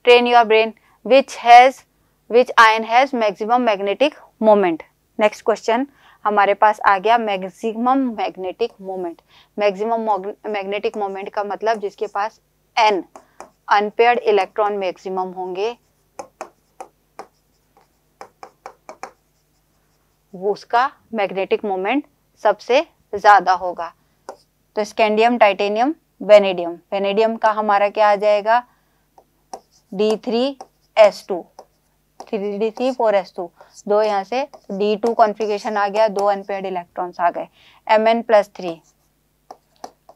train your brain which has which ion has maximum magnetic moment next question हमारे पास आ गया maximum magnetic moment maximum magnetic moment का मतलब जिसके पास एन अनपेयर्ड इलेक्ट्रॉन मैक्सिमम होंगे वो उसका मैग्नेटिक मोमेंट सबसे ज्यादा होगा तो स्कैंडियम टाइटेनियम वेनेडियम वेनेडियम का हमारा क्या आ जाएगा d three s two three D three four S two दो यहाँ से डी टू कॉन्फ़िगरेशन आ गया दो अनपेड इलेक्ट्रॉन्स आ गए M N plus three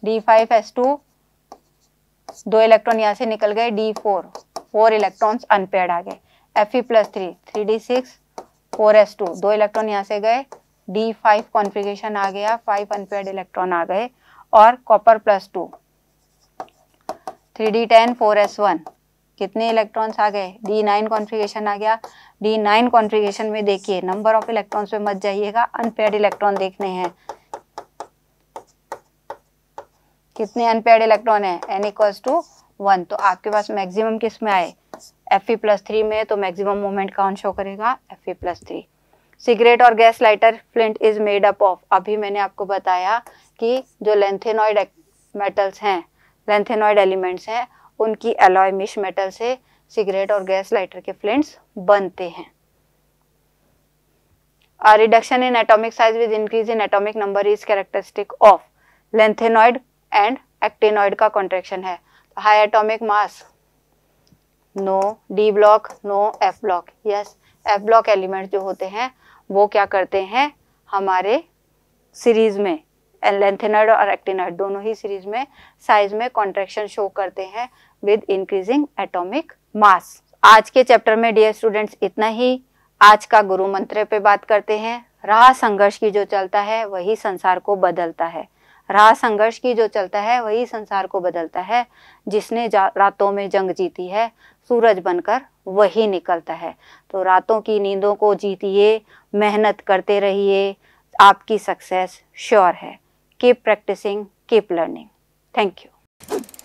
D five s two दो इलेक्ट्रॉन यहाँ से निकल गए d four four electrons unpaired आ गए F E plus three three D six four S two दो इलेक्ट्रॉन यहाँ से गए डी फाइव कॉन्फ़िगरेशन आ गया फाइव अनपेड इलेक्ट्रॉन आ गए और copper plus two three D ten four S one कितने इलेक्ट्रॉन्स आ गए डी नाइन कॉन्फ़िगरेशन आ गया डी नाइन कॉन्फ़िगरेशन में देखिए नंबर ऑफ इलेक्ट्रॉन्स में मत जाइएगा अनपेड इलेक्ट्रॉन देखने हैं कितने अनपेड इलेक्ट्रॉन है एन इक्वल्स टू वन तो आपके पास मैक्सिमम किस में आए एफ ई प्लस थ्री में तो मैक्सिमम मोमेंट कौन शो करेगा F E plus three cigarette और gas lighter flint is made up of अभी मैंने आपको बताया कि जो लेंथेनॉइड मेटल्स हैं लेंथेनॉइड एलिमेंट्स हैं उनकी एलॉयमिश मेटल से सिगरेट और गैस लाइटर के फ्लिंट्स बनते हैं a reduction in atomic size with increase in atomic number is characteristic of lanthanoid and actinoid का कॉन्ट्रेक्शन है high atomic mass no D block no f block yes f block element जो होते हैं वो क्या करते हैं हमारे सीरीज में एंड लेंथेनॉइड और एक्टिनॉइड दोनों ही सीरीज में साइज में कॉन्ट्रेक्शन शो करते हैं विद इंक्रीजिंग एटोमिक मास आज के चैप्टर में डियर स्टूडेंट्स इतना ही आज का गुरु मंत्र पे बात करते हैं राह संघर्ष की जो चलता है वही संसार को बदलता है राह संघर्ष की जो चलता है वही संसार को बदलता है जिसने रातों में जंग जीती है सूरज बनकर वही निकलता है तो रातों की नींदों को जीतिए मेहनत करते रहिए आपकी सक्सेस श्योर है keep practicing, keep learning. Thank you.